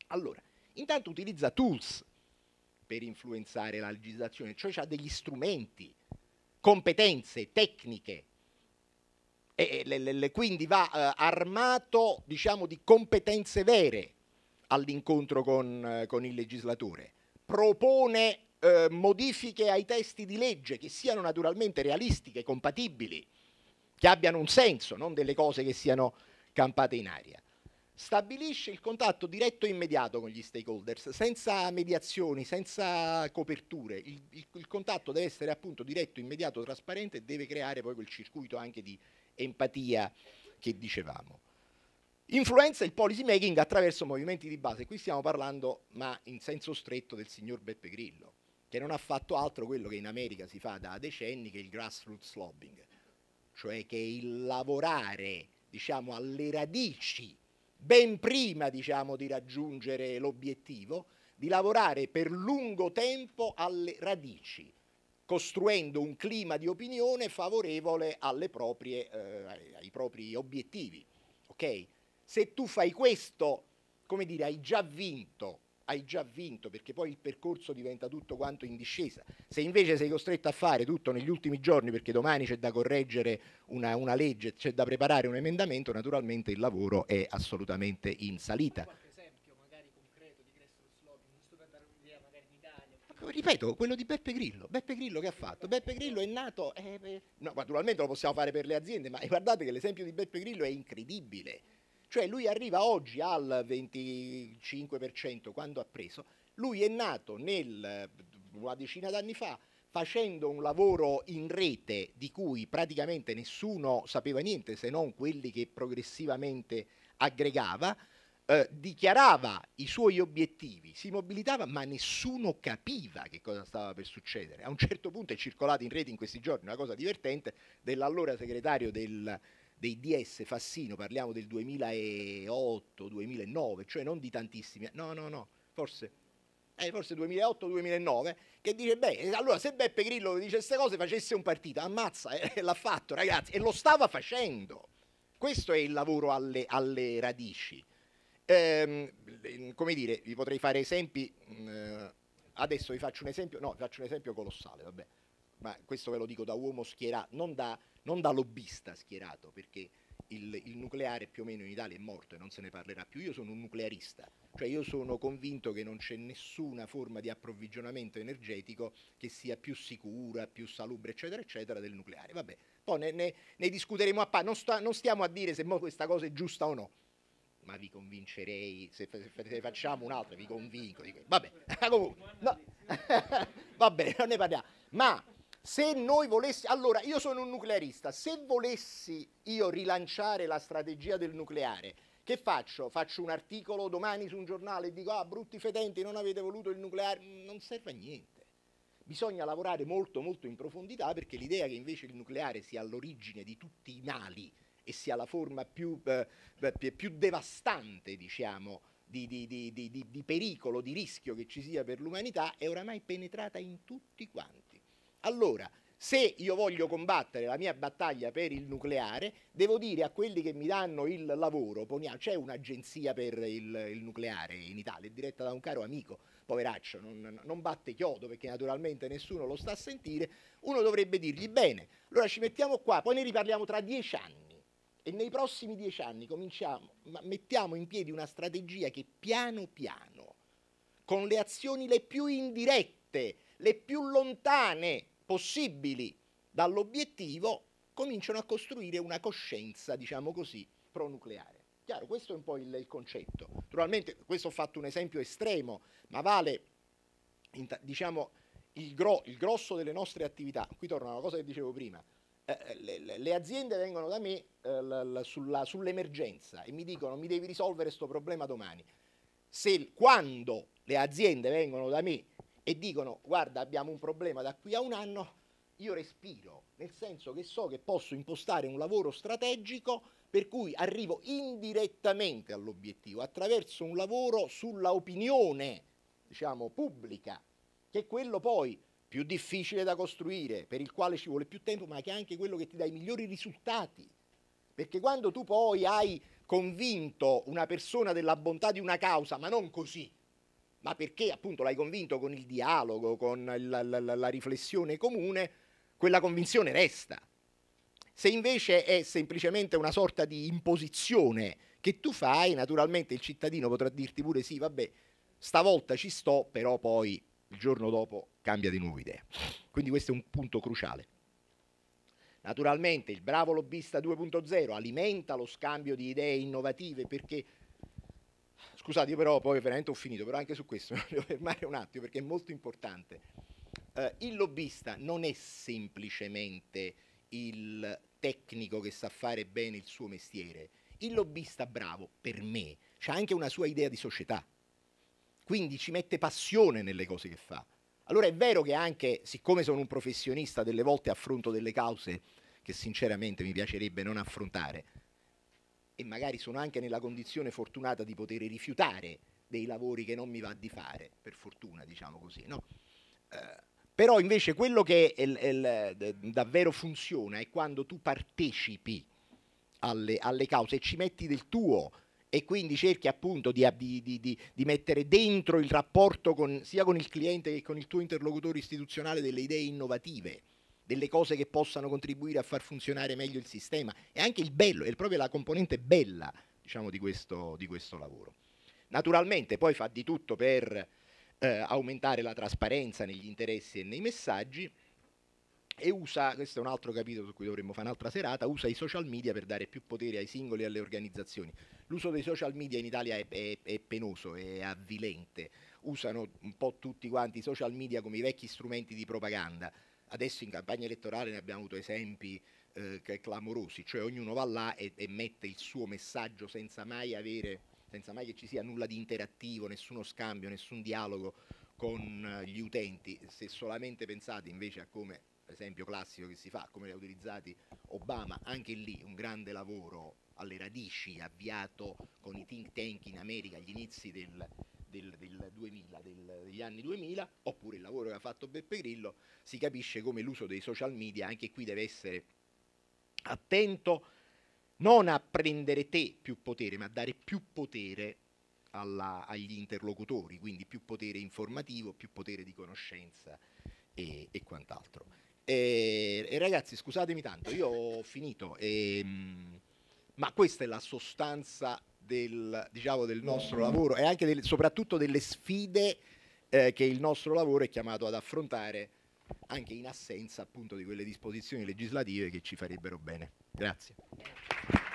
Allora, intanto utilizza tools per influenzare la legislazione, cioè ha degli strumenti, competenze, tecniche, e, le, le, le, quindi va eh, armato diciamo, di competenze vere, all'incontro con, eh, con, il legislatore, propone eh, modifiche ai testi di legge che siano naturalmente realistiche, compatibili, che abbiano un senso, non delle cose che siano campate in aria. Stabilisce il contatto diretto e immediato con gli stakeholders, senza mediazioni, senza coperture. Il, il, il contatto deve essere appunto diretto, immediato, trasparente e deve creare poi quel circuito anche di empatia che dicevamo. Influenza il policy making attraverso movimenti di base. Qui stiamo parlando, ma in senso stretto, del signor Beppe Grillo, che non ha fatto altro quello che in America si fa da decenni, che il grassroots lobbying, cioè che è il lavorare diciamo, alle radici, ben prima diciamo, di raggiungere l'obiettivo, di lavorare per lungo tempo alle radici, costruendo un clima di opinione favorevole proprie, eh, ai propri obiettivi. Okay? Se tu fai questo, come dire, hai già vinto, hai già vinto perché poi il percorso diventa tutto quanto in discesa. Se invece sei costretto a fare tutto negli ultimi giorni perché domani c'è da correggere una, una legge, c'è da preparare un emendamento, naturalmente il lavoro è assolutamente in salita. ripeto, quello di Beppe Grillo. Beppe Grillo che ha fatto? Beppe Grillo è nato. Eh, no, naturalmente lo possiamo fare per le aziende, ma guardate che l'esempio di Beppe Grillo è incredibile. Cioè lui arriva oggi al 25% quando ha preso, lui è nato nel, una decina d'anni fa facendo un lavoro in rete di cui praticamente nessuno sapeva niente se non quelli che progressivamente aggregava, eh, dichiarava i suoi obiettivi, si mobilitava ma nessuno capiva che cosa stava per succedere. A un certo punto è circolata in rete in questi giorni una cosa divertente dell'allora segretario del, dei DS Fassino, parliamo del 2008-2009, cioè non di tantissimi, eh. no, no, no, forse, eh, forse 2008-2009, che dice, beh, eh, allora se Beppe Grillo dice queste cose facesse un partito, ammazza, eh, l'ha fatto ragazzi, e lo stava facendo. Questo è il lavoro alle, alle radici. Ehm, come dire, vi potrei fare esempi, mm, eh, adesso vi faccio un esempio, no, vi faccio un esempio colossale, vabbè ma questo ve lo dico da uomo schierato, non da, non da lobbista schierato, perché il, il, nucleare più o meno in Italia è morto e non se ne parlerà più. Io sono un nuclearista, cioè io sono convinto che non c'è nessuna forma di approvvigionamento energetico che sia più sicura, più salubre, eccetera, eccetera, del nucleare. Vabbè, poi ne, ne, ne discuteremo a parte, Non, non, stiamo a dire se questa cosa è giusta o no. Ma vi convincerei, se, facciamo un'altra vi convinco. Dico, vabbè, comunque, no. vabbè, non ne parliamo. Ma se noi volessi, allora io sono un nuclearista, se volessi io rilanciare la strategia del nucleare, che faccio? Faccio un articolo domani su un giornale e dico ah brutti fedenti non avete voluto il nucleare, non serve a niente. Bisogna lavorare molto molto in profondità perché l'idea che invece il nucleare sia all'origine di tutti i mali e sia la forma più, eh, più devastante diciamo, di, di, di, di pericolo, di rischio che ci sia per l'umanità è oramai penetrata in tutti quanti. Allora, se io voglio combattere la mia battaglia per il nucleare, devo dire a quelli che mi danno il lavoro, c'è un'agenzia per il, il, nucleare in Italia, diretta da un caro amico, poveraccio, non, non batte chiodo perché naturalmente nessuno lo sta a sentire, uno dovrebbe dirgli bene, allora ci mettiamo qua, poi ne riparliamo tra dieci anni e nei prossimi dieci anni cominciamo, mettiamo in piedi una strategia che piano piano, con le azioni le più indirette, le più lontane possibili dall'obiettivo, cominciano a costruire una coscienza, diciamo così, pronucleare. Chiaro, questo è un po' il, il concetto. Naturalmente, questo ho fatto un esempio estremo, ma vale, diciamo, il, gro, il, grosso delle nostre attività. Qui torna una cosa che dicevo prima. Eh, eh le, le, aziende vengono da me eh, la, la, sull'emergenza e mi dicono mi devi risolvere questo problema domani. Se, quando le aziende vengono da me e dicono guarda abbiamo un problema da qui a un anno, io respiro, nel senso che so che posso impostare un lavoro strategico per cui arrivo indirettamente all'obiettivo attraverso un lavoro sulla opinione, diciamo, pubblica, che è quello poi più difficile da costruire, per il quale ci vuole più tempo, ma che è anche quello che ti dà i migliori risultati. Perché quando tu poi hai convinto una persona della bontà di una causa, ma non così, ma perché appunto l'hai convinto con il dialogo, con la, la, la riflessione comune, quella convinzione resta. Se invece è semplicemente una sorta di imposizione che tu fai, naturalmente il cittadino potrà dirti pure sì, vabbè, stavolta ci sto, però poi il giorno dopo cambia di nuovo idea. Quindi questo è un punto cruciale. Naturalmente il bravo lobbista 2.0 alimenta lo scambio di idee innovative perché Scusate, io però poi veramente ho finito, però anche su questo mi voglio fermare un attimo perché è molto importante. Eh, il lobbista non è semplicemente il tecnico che sa fare bene il suo mestiere. Il lobbista bravo, per me, ha anche una sua idea di società. Quindi ci mette passione nelle cose che fa. Allora è vero che anche, siccome sono un professionista, delle volte affronto delle cause che sinceramente mi piacerebbe non affrontare, e magari sono anche nella condizione fortunata di poter rifiutare dei lavori che non mi va di fare, per fortuna diciamo così. No? Eh, però invece quello che è, è, è, davvero funziona è quando tu partecipi alle, alle, cause e ci metti del tuo e quindi cerchi appunto di, di, di, di mettere dentro il rapporto con, sia con il cliente che con il tuo interlocutore istituzionale delle idee innovative delle cose che possano contribuire a far funzionare meglio il sistema. È anche il bello, è proprio la componente bella diciamo, di, questo, di questo lavoro. Naturalmente poi fa di tutto per eh, aumentare la trasparenza negli interessi e nei messaggi e usa, questo è un altro capitolo su cui dovremmo fare un'altra serata, usa i social media per dare più potere ai singoli e alle organizzazioni. L'uso dei social media in Italia è, è, è, penoso, è avvilente, usano un po' tutti quanti i social media come i vecchi strumenti di propaganda, Adesso in campagna elettorale ne abbiamo avuto esempi eh, clamorosi, cioè ognuno va là e, e mette il suo messaggio senza mai avere, senza mai che ci sia nulla di interattivo, nessuno scambio, nessun dialogo con eh, gli utenti. Se solamente pensate invece a come esempio classico che si fa, come li ha utilizzati Obama, anche lì un grande lavoro alle radici avviato con i think tank in America agli inizi del del, del 2000, del, degli anni 2000, oppure il lavoro che ha fatto Beppe Grillo, si capisce come l'uso dei social media anche qui deve essere attento non a prendere te più potere, ma a dare più potere alla, agli interlocutori, quindi più potere informativo, più potere di conoscenza e, e quant'altro. E, e, ragazzi, scusatemi tanto, io ho finito, e, ehm, ma questa è la sostanza del, diciamo, del nostro lavoro e anche del, soprattutto delle sfide eh, che il nostro lavoro è chiamato ad affrontare anche in assenza appunto di quelle disposizioni legislative che ci farebbero bene. Grazie.